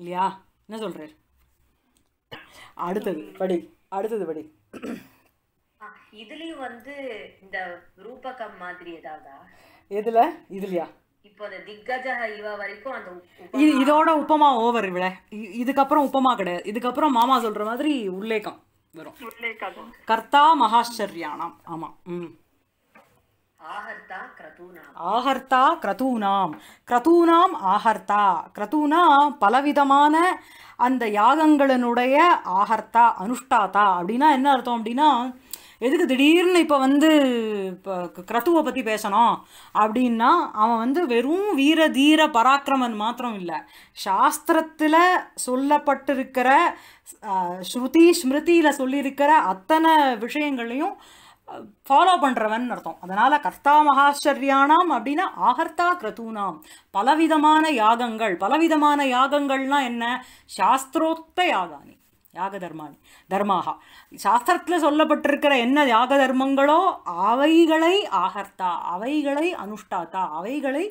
இல்லையா என்ன சொல்கிறார் அடுத்தது படி அடுத்தது படி இதுலயும் வந்து இந்த ரூபகம் மாதிரி ஏதாவதா எதுல இதுலயா இப்போ அந்த திக்கஜா இவா வரைக்கும் அந்த இது இதோட உப்புமா ஓவர் இவள இதுக்கப்புறம் உப்புமா கிடையாது இதுக்கப்புறம் மாமா சொல்ற மாதிரி உல்லேகம் வரும் கர்த்தா மகாச்சரியானாம் ஆமா ம் ஆஹர்த்தா கிரதூனாம் கிரதூனாம் ஆஹர்த்தா கிரதூனா பலவிதமான அந்த யாகங்களினுடைய ஆஹர்த்தா அனுஷ்டாத்தா அப்படின்னா என்ன அர்த்தம் அப்படின்னா எதுக்கு திடீர்னு இப்போ வந்து இப்போ கிரத்துவை பற்றி பேசணும் அப்படின்னா அவன் வந்து வெறும் வீர தீர பராக்கிரமன் மாத்திரம் இல்லை சாஸ்திரத்தில் சொல்லப்பட்டிருக்கிற ஸ்ருதி ஸ்மிருதியில் சொல்லியிருக்கிற அத்தனை விஷயங்களையும் ஃபாலோ பண்ணுறவன் அர்த்தம் அதனால் கர்த்தா மகாச்சரியானாம் அப்படின்னா ஆகர்த்தா கிரதூனாம் பலவிதமான யாகங்கள் பலவிதமான யாகங்கள்னால் என்ன சாஸ்திரோத்த யாகானி யாக தர்மானி தர்மாகா சாஸ்திரத்தில் சொல்லப்பட்டிருக்கிற என்ன யாக தர்மங்களோ அவைகளை ஆகர்த்தா அவைகளை அனுஷ்டாத்தா அவைகளை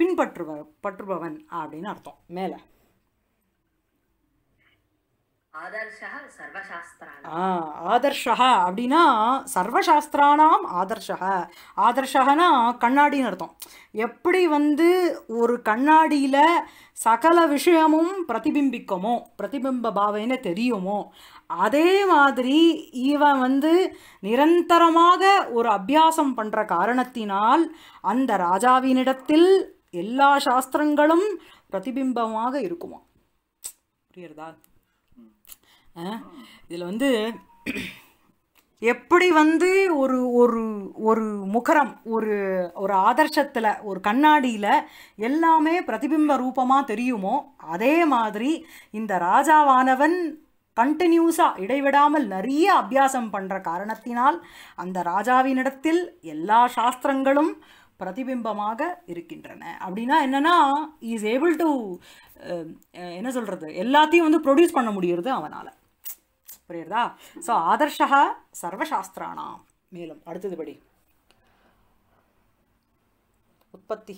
பின்பற்றுப பற்றுபவன் அப்படின்னு அர்த்தம் மேலே ஆதர்ஷா அப்படின்னா சர்வசாஸ்திரானாம் ஆதர்ஷக ஆதர்ஷகனா கண்ணாடின்னு அர்த்தம் எப்படி வந்து ஒரு கண்ணாடியில் சகல விஷயமும் பிரதிபிம்பிக்குமோ பிரதிபிம்ப பாவைன்னு தெரியுமோ அதே மாதிரி இவன் வந்து நிரந்தரமாக ஒரு அபியாசம் பண்ணுற காரணத்தினால் அந்த ராஜாவினிடத்தில் எல்லா சாஸ்திரங்களும் பிரதிபிம்பமாக இருக்குமா புரியுறதா இதில் வந்து எப்படி வந்து ஒரு ஒரு ஒரு முகரம் ஒரு ஒரு ஆதர்ஷத்தில் ஒரு கண்ணாடியில் எல்லாமே பிரதிபிம்ப ரூபமாக தெரியுமோ அதே மாதிரி இந்த ராஜாவானவன் கண்டினியூஸாக இடைவிடாமல் நிறைய அபியாசம் பண்ணுற காரணத்தினால் அந்த ராஜாவினிடத்தில் எல்லா சாஸ்திரங்களும் பிரதிபிம்பமாக இருக்கின்றன அப்படின்னா என்னென்னா இஸ் ஏபிள் டு என்ன சொல்கிறது எல்லாத்தையும் வந்து ப்ரொடியூஸ் பண்ண முடியறது அவனால் புரியுறதா ஸோ ஆதர்ஷா சர்வசாஸ்திரானா மேலும் அடுத்தது படி உற்பத்தி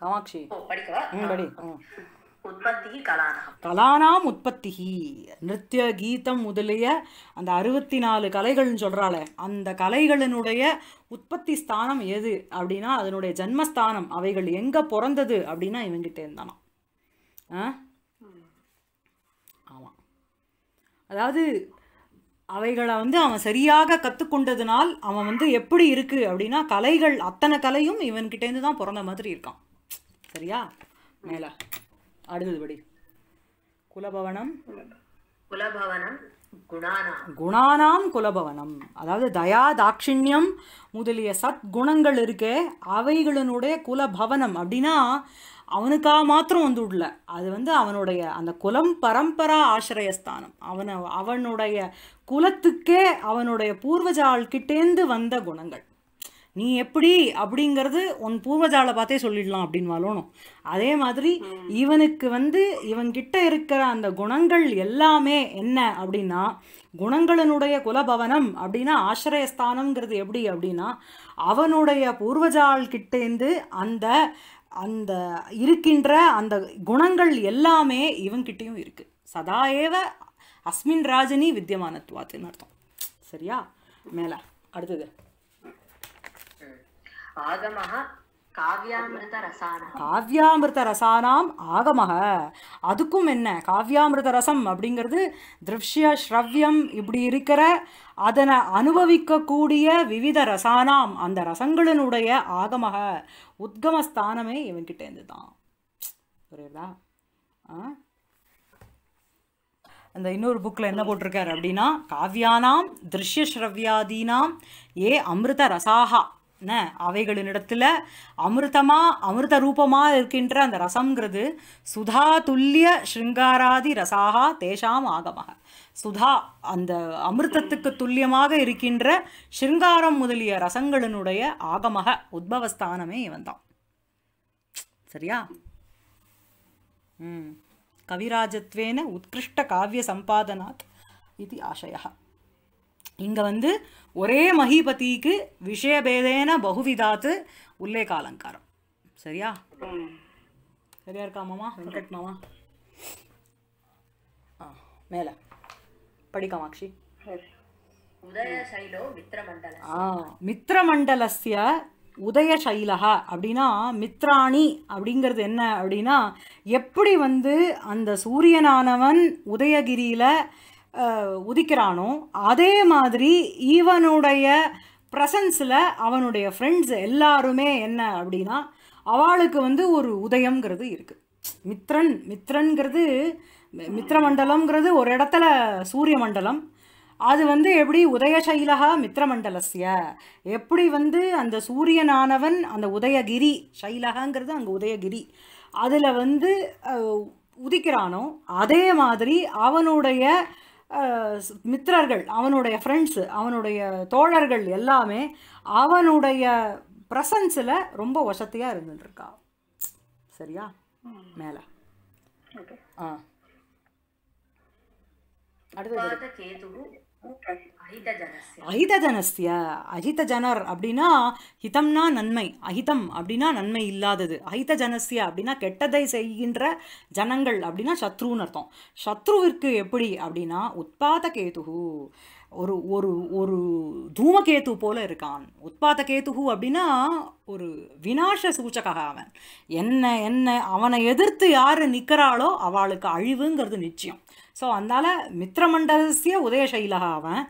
காமாட்சி படி கலானாம் உற்பத்தி நிறுத்திய கீதம் முதலிய அந்த அறுபத்தி நாலு கலைகள்னு சொல்கிறாள அந்த கலைகளினுடைய உற்பத்தி ஸ்தானம் எது அப்படின்னா அதனுடைய ஜன்மஸ்தானம் அவைகள் எங்கே பிறந்தது அப்படின்னா இவங்கிட்ட இருந்தானா ஆ ஆமாம் அதாவது அவைகளை வந்து அவன் சரியாக கற்றுக்கொண்டதுனால் அவன் வந்து எப்படி இருக்குது அப்படின்னா கலைகள் அத்தனை கலையும் இவன்கிட்டேருந்து தான் பிறந்த மாதிரி இருக்கான் சரியா மேலே அடுத்தது படி குலபவனம் குலபவனம் குணானாம் குலபவனம் அதாவது தயா தாட்சிண்யம் முதலிய சத்குணங்கள் இருக்கு இருக்கே அவைகளினுடைய குலபவனம் அப்படின்னா அவனுக்காக மாத்திரம் வந்து விடல அது வந்து அவனுடைய அந்த குலம் பரம்பரா ஆசிரயஸ்தானம் அவனை அவனுடைய குலத்துக்கே அவனுடைய பூர்வஜாள்கிட்டேந்து வந்த குணங்கள் நீ எப்படி அப்படிங்கிறது உன் பூர்வஜால பார்த்தே சொல்லிடலாம் அப்படின்னு வாழணும் அதே மாதிரி இவனுக்கு வந்து இவன்கிட்ட இருக்கிற அந்த குணங்கள் எல்லாமே என்ன அப்படின்னா குணங்களினுடைய குலபவனம் அப்படின்னா ஆசிரயஸ்தானம்ங்கிறது எப்படி அப்படின்னா அவனுடைய பூர்வஜால் கிட்டேந்து அந்த அந்த இருக்கின்ற அந்த குணங்கள் எல்லாமே இவன்கிட்டையும் இருக்குது சதா ஏவ அஸ்மின் ராஜினி வித்தியமானத்துவாத்துன்னு அர்த்தம் சரியா மேலே அடுத்தது ஆகமஹ காவியாமிருத ரசானாம் ஆகமக அதுக்கும் என்ன காவியாமிருத ரசம் அப்படிங்கிறது திருஷ்ய ஸ்ரவ்யம் இப்படி இருக்கிற அதனை அனுபவிக்கக்கூடிய விவித ரசானாம் அந்த ரசங்களினுடைய ஆகமக உத்கமஸ்தானமே இவன்கிட்ட தான் புரியுதா அந்த இன்னொரு புக்கில் என்ன போட்டிருக்காரு அப்படின்னா காவியானாம் திருஷ்ய ஸ்ரவ்யாதீனாம் ஏ அமிர்த ரசாகா என்ன அவைகளினிடத்தில் அமிர்தமாக அமிர்த ரூபமாக இருக்கின்ற அந்த ரசங்கிறது சுதா துல்லிய ஸ்ருங்காராதி ரசாகா தேஷாம் ஆகமாக சுதா அந்த அமிர்தத்துக்கு துல்லியமாக இருக்கின்ற ஸ்ருங்காரம் முதலிய ரசங்களினுடைய ஆகமாக உத்பவஸ்தானமே இவன் தான் சரியா ம் கவிராஜத்வேன உத்கிருஷ்ட காவிய சம்பாதனாத் இது ஆசயா இங்கே வந்து ஒரே மகிபதிக்கு விஷயபேதேன பகுவிதாத்து உள்ளே காலங்காரம் சரியா சரியா இருக்கா மாமா வெங்கட் மாமா ஆ மேலே படிக்காமாட்சி மித்திரமண்டலஸ்ய உதயசைலக அப்படின்னா மித்ராணி அப்படிங்கிறது என்ன அப்படின்னா எப்படி வந்து அந்த சூரியனானவன் உதயகிரியில் உதிக்கிறானோ அதே மாதிரி இவனுடைய ப்ரசன்ஸில் அவனுடைய ஃப்ரெண்ட்ஸ் எல்லாருமே என்ன அப்படின்னா அவளுக்கு வந்து ஒரு உதயங்கிறது இருக்குது மித்ரன் மித்ரன்கிறது மித்ரமண்டலம்ங்கிறது ஒரு இடத்துல சூரிய மண்டலம் அது வந்து எப்படி உதயசைலகா மித்ரமண்டலஸ்ய எப்படி வந்து அந்த சூரியனானவன் அந்த உதயகிரி சைலகாங்கிறது அங்கே உதயகிரி அதில் வந்து உதிக்கிறானோ அதே மாதிரி அவனுடைய மித்திரர்கள் அவனுடைய ஃப்ரெண்ட்ஸு அவனுடைய தோழர்கள் எல்லாமே அவனுடைய ப்ரசன்ஸில் ரொம்ப வசதியாக இருந்துட்டுருக்கா சரியா மேலே ஆ அடுத்தது அஹிதஜனஸ்ய அஹிதஜனர் அப்படின்னா ஹிதம்னா நன்மை அஹிதம் அப்படின்னா நன்மை இல்லாதது அஹிதஜனஸ்ய அப்படின்னா கெட்டதை செய்கின்ற ஜனங்கள் அப்படின்னா சத்ருன்னு அர்த்தம் சத்ருவிற்கு எப்படி அப்படின்னா உத்பாத கேதுகு ஒரு ஒரு ஒரு தூமகேது போல இருக்கான் உத்பாத கேதுகு அப்படின்னா ஒரு வினாச சூச்சகாக அவன் என்ன என்ன அவனை எதிர்த்து யார் நிற்கிறாளோ அவளுக்கு அழிவுங்கிறது நிச்சயம் ஸோ அதனால் மித்திரமண்டலசிய உதயசைலா அவன்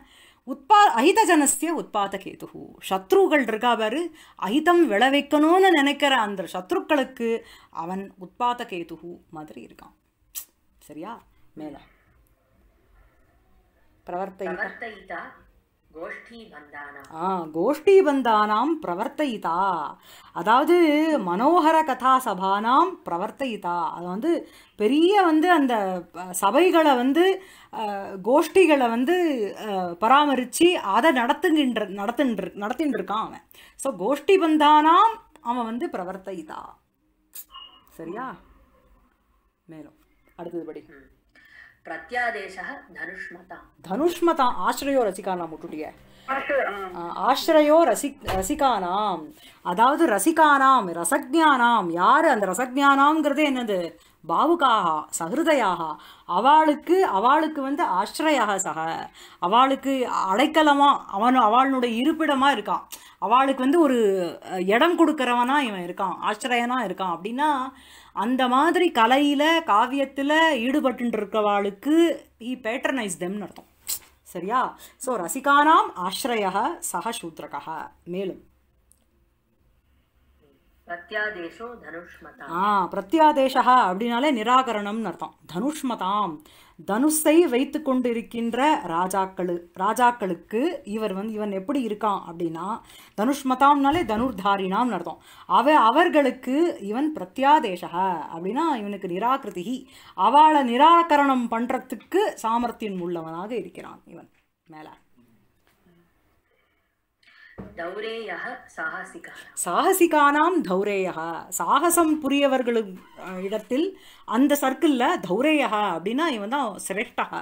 உட்பா அஹிதஜனசிய உட்பாதகேது சத்ருகள் இருக்கா பாரு அஹிதம் விளைவிக்கணும்னு நினைக்கிற அந்த சத்ருக்களுக்கு அவன் உட்பாதகேது மாதிரி இருக்கான் சரியா மேல பிரவர்த்தையிதா கோஷ்டி பந்தானாம் பிரவர்த்தயிதா அதாவது மனோகர கதா சபானாம் பிரவர்த்தயிதா அது வந்து பெரிய வந்து அந்த சபைகளை வந்து கோஷ்டிகளை வந்து பராமரித்து அதை நடத்துகின்ற நடத்துன்ற நடத்தின் இருக்கான் அவன் ஸோ கோஷ்டி பந்தானாம் அவன் வந்து பிரவர்த்தயிதா சரியா மேலும் அடுத்தது படி பிரத்யாதேச தனுஷ்மதா தனுஷ்மதா ஆசிரியோ ரசிகானா விட்டுட்டிய ஆசிரியோ ரசி ரசிகானாம் அதாவது ரசிகானாம் ரசக்ஞானாம் யார் அந்த ரசஜானாம்ங்கிறது என்னது பாவுகாக சகிருதையாக அவளுக்கு அவளுக்கு வந்து ஆசிரியாக சக அவளுக்கு அடைக்கலமாக அவன் அவளுடைய இருப்பிடமாக இருக்கான் அவளுக்கு வந்து ஒரு இடம் கொடுக்குறவனா இவன் இருக்கான் ஆசிரியனா இருக்கான் அப்படின்னா அந்த மாதிரி கலையில் காவியத்தில் ஈடுபட்டுருக்கவாளுக்கு ஈ பேட்டர்னைஸ் தெம்னு அர்த்தம் சரியா ஸோ ரசிகானாம் ஆஸ்ரயா சக சூத்ரகா மேலும் பிரத்யாதேசோ ஆ பிரத்யாதேஷா அப்படின்னாலே நிராகரணம்னு அர்த்தம் தனுஷ்மதாம் தனுஷை வைத்து கொண்டு இருக்கின்ற ராஜாக்களு ராஜாக்களுக்கு இவர் வந்து இவன் எப்படி இருக்கான் அப்படின்னா தனுஷ்மதாம்னாலே தனுர்தாரினாம்னு அர்த்தம் அவ அவர்களுக்கு இவன் பிரத்யாதேஷா அப்படின்னா இவனுக்கு நிராகிருதி அவளை நிராகரணம் பண்ணுறதுக்கு சாமர்த்தியம் உள்ளவனாக இருக்கிறான் இவன் மேலே சாகசிகானாம் தௌரேயா சாகசம் புரியவர்களும் இடத்தில் அந்த சர்க்கிளில் தௌரேயா அப்படின்னா இவன் தான் சிரேஷ்டகா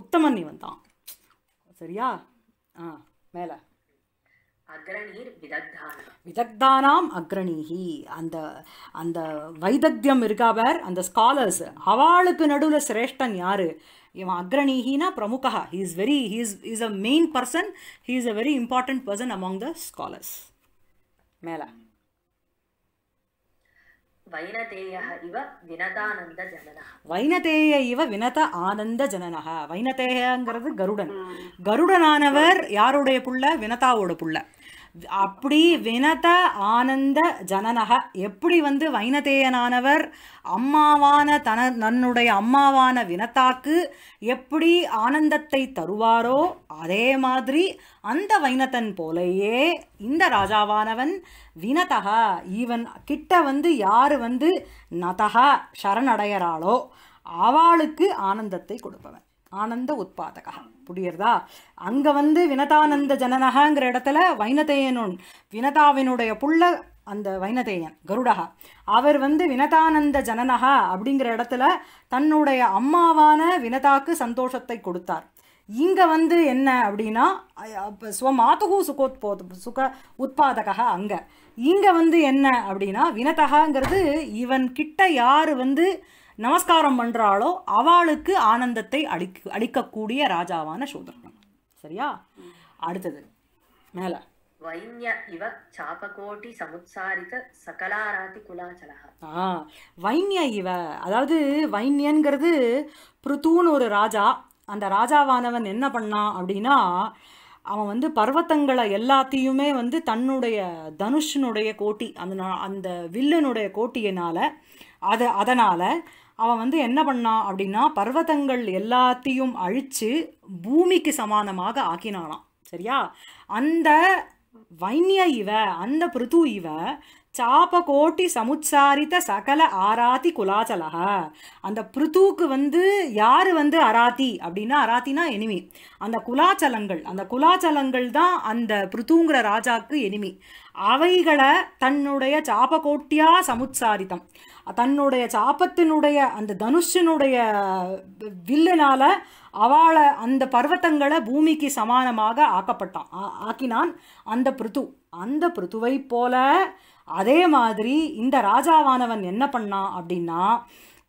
உத்தமன் இவன் தான் சரியா ஆ மேலே விதக்தானாம் அக்ரணீஹி அந்த அந்த வைதக்தியம் இருக்காவர் அந்த ஸ்காலர்ஸ் அவளுக்கு நடுவில் சிரேஷ்டன் யாரு இவன் அக்ரணீகினா பிரமுகா he is very he is is a main person he is a very important person among the scholars மேலே வைனதேய இவ வினத ஆனந்த ஜனனக வைனதேயங்கிறது கருடன் கருடனானவர் யாருடைய புள்ள வினதாவோட புள்ள அப்படி வினத ஆனந்த ஜனனக எப்படி வந்து வைனதேயனானவர் அம்மாவான தன நன்னுடைய அம்மாவான வினத்தாக்கு எப்படி ஆனந்தத்தை தருவாரோ அதே மாதிரி அந்த வைனத்தன் போலையே இந்த ராஜாவானவன் வினதக ஈவன் கிட்ட வந்து யார் வந்து நதக சரணடையறாளோ அவளுக்கு ஆனந்தத்தை கொடுப்பவன் ஆனந்த உற்பத்தகா புரியுறதா அங்கே வந்து வினதானந்த ஜனனகாங்கிற இடத்துல வைனதேயனுன் வினதாவினுடைய புள்ள அந்த வைனதேயன் கருடகா அவர் வந்து வினதானந்த ஜனனகா அப்படிங்கிற இடத்துல தன்னுடைய அம்மாவான வினதாக்கு சந்தோஷத்தை கொடுத்தார் இங்கே வந்து என்ன அப்படின்னா ஸ்வமாதுகு சுகோத் போ சுக உற்பாதகா அங்கே இங்கே வந்து என்ன அப்படின்னா வினதகாங்கிறது இவன் கிட்ட யார் வந்து நமஸ்காரம் பண்ணுறாளோ அவளுக்கு ஆனந்தத்தை அளிக்க அளிக்கக்கூடிய ராஜாவான சூதரன் சரியா அடுத்தது மேலே வைன்ய இவ ஆ இவ அதாவது வைன்யங்கிறது பிருத்தூன்னு ஒரு ராஜா அந்த ராஜாவானவன் என்ன பண்ணான் அப்படின்னா அவன் வந்து பர்வத்தங்களை எல்லாத்தையுமே வந்து தன்னுடைய தனுஷனுடைய கோட்டி அந்த அந்த வில்லனுடைய கோட்டியினால் அதை அதனால் அவன் வந்து என்ன பண்ணான் அப்படின்னா பர்வதங்கள் எல்லாத்தையும் அழித்து பூமிக்கு சமானமாக ஆக்கினானாம் சரியா அந்த வைன்ய இவ அந்த பிருத்து இவ கோட்டி சமுச்சாரித்த சகல ஆராத்தி குலாச்சலக அந்த பிருத்துவுக்கு வந்து யார் வந்து அராத்தி அப்படின்னா அராத்தினா எனிமி அந்த குலாச்சலங்கள் அந்த குலாச்சலங்கள் தான் அந்த பிருத்துங்கிற ராஜாக்கு எனிமி அவைகளை தன்னுடைய சாபகோட்டியா சமுச்சாரித்தம் தன்னுடைய சாபத்தினுடைய அந்த தனுஷனுடைய வில்லுனால் அவளை அந்த பர்வத்தங்களை பூமிக்கு சமானமாக ஆக்கப்பட்டான் ஆக்கினான் அந்த பிருத்து அந்த பிருத்துவை போல அதே மாதிரி இந்த ராஜாவானவன் என்ன பண்ணான் அப்படின்னா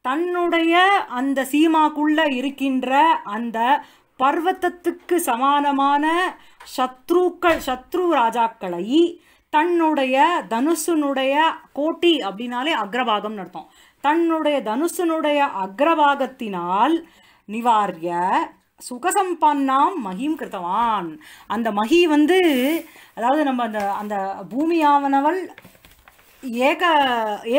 தன்னுடைய அந்த சீமாக்குள்ளே இருக்கின்ற அந்த பர்வத்தத்துக்கு சமானமான சத்ருக்கள் சத்ரு ராஜாக்களை தன்னுடைய தனுசுனுடைய கோட்டி அப்படின்னாலே அக்ரபாகம் நடத்தும் தன்னுடைய தனுசுனுடைய அக்ரபாகத்தினால் நிவாரிய சுகசம்பன்னாம் மகிம் கிருத்தவான் அந்த மகி வந்து அதாவது நம்ம அந்த அந்த பூமியாவனவள் ஏக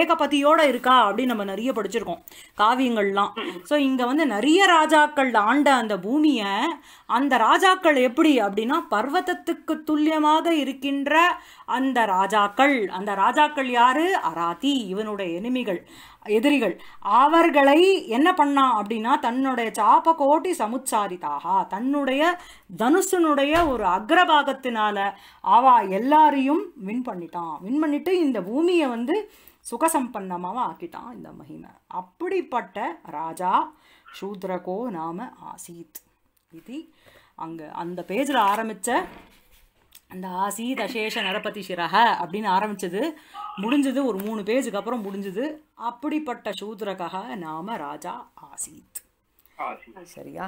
ஏகபதியோட இருக்கா அப்படின்னு நம்ம நிறைய படிச்சிருக்கோம் காவியங்கள்லாம் ஸோ இங்கே வந்து நிறைய ராஜாக்கள் ஆண்ட அந்த பூமியை அந்த ராஜாக்கள் எப்படி அப்படின்னா பர்வதத்துக்கு துல்லியமாக இருக்கின்ற அந்த ராஜாக்கள் அந்த ராஜாக்கள் யாரு அராத்தி இவனுடைய எனிமிகள் எதிரிகள் அவர்களை என்ன பண்ணான் அப்படின்னா தன்னுடைய சாப கோட்டி சமுச்சாரிதாகா தன்னுடைய தனுஷனுடைய ஒரு அக்ரபாகத்தினால அவ எல்லாரையும் வின் பண்ணிட்டான் வின் பண்ணிட்டு இந்த பூமியை வந்து சுகசம்பன்னமாக ஆக்கிட்டான் இந்த மகிமை அப்படிப்பட்ட ராஜா சூத்ரகோ நாம ஆசீத் இது அங்கே அந்த பேஜில் ஆரம்பித்த அந்த ஆசி தசேஷ நரபதி சிரக அப்படின்னு ஆரம்பித்தது முடிஞ்சது ஒரு மூணு பேஜுக்கு அப்புறம் முடிஞ்சது அப்படிப்பட்ட சூத்ரகா நாம ராஜா ஆசீத் சரியா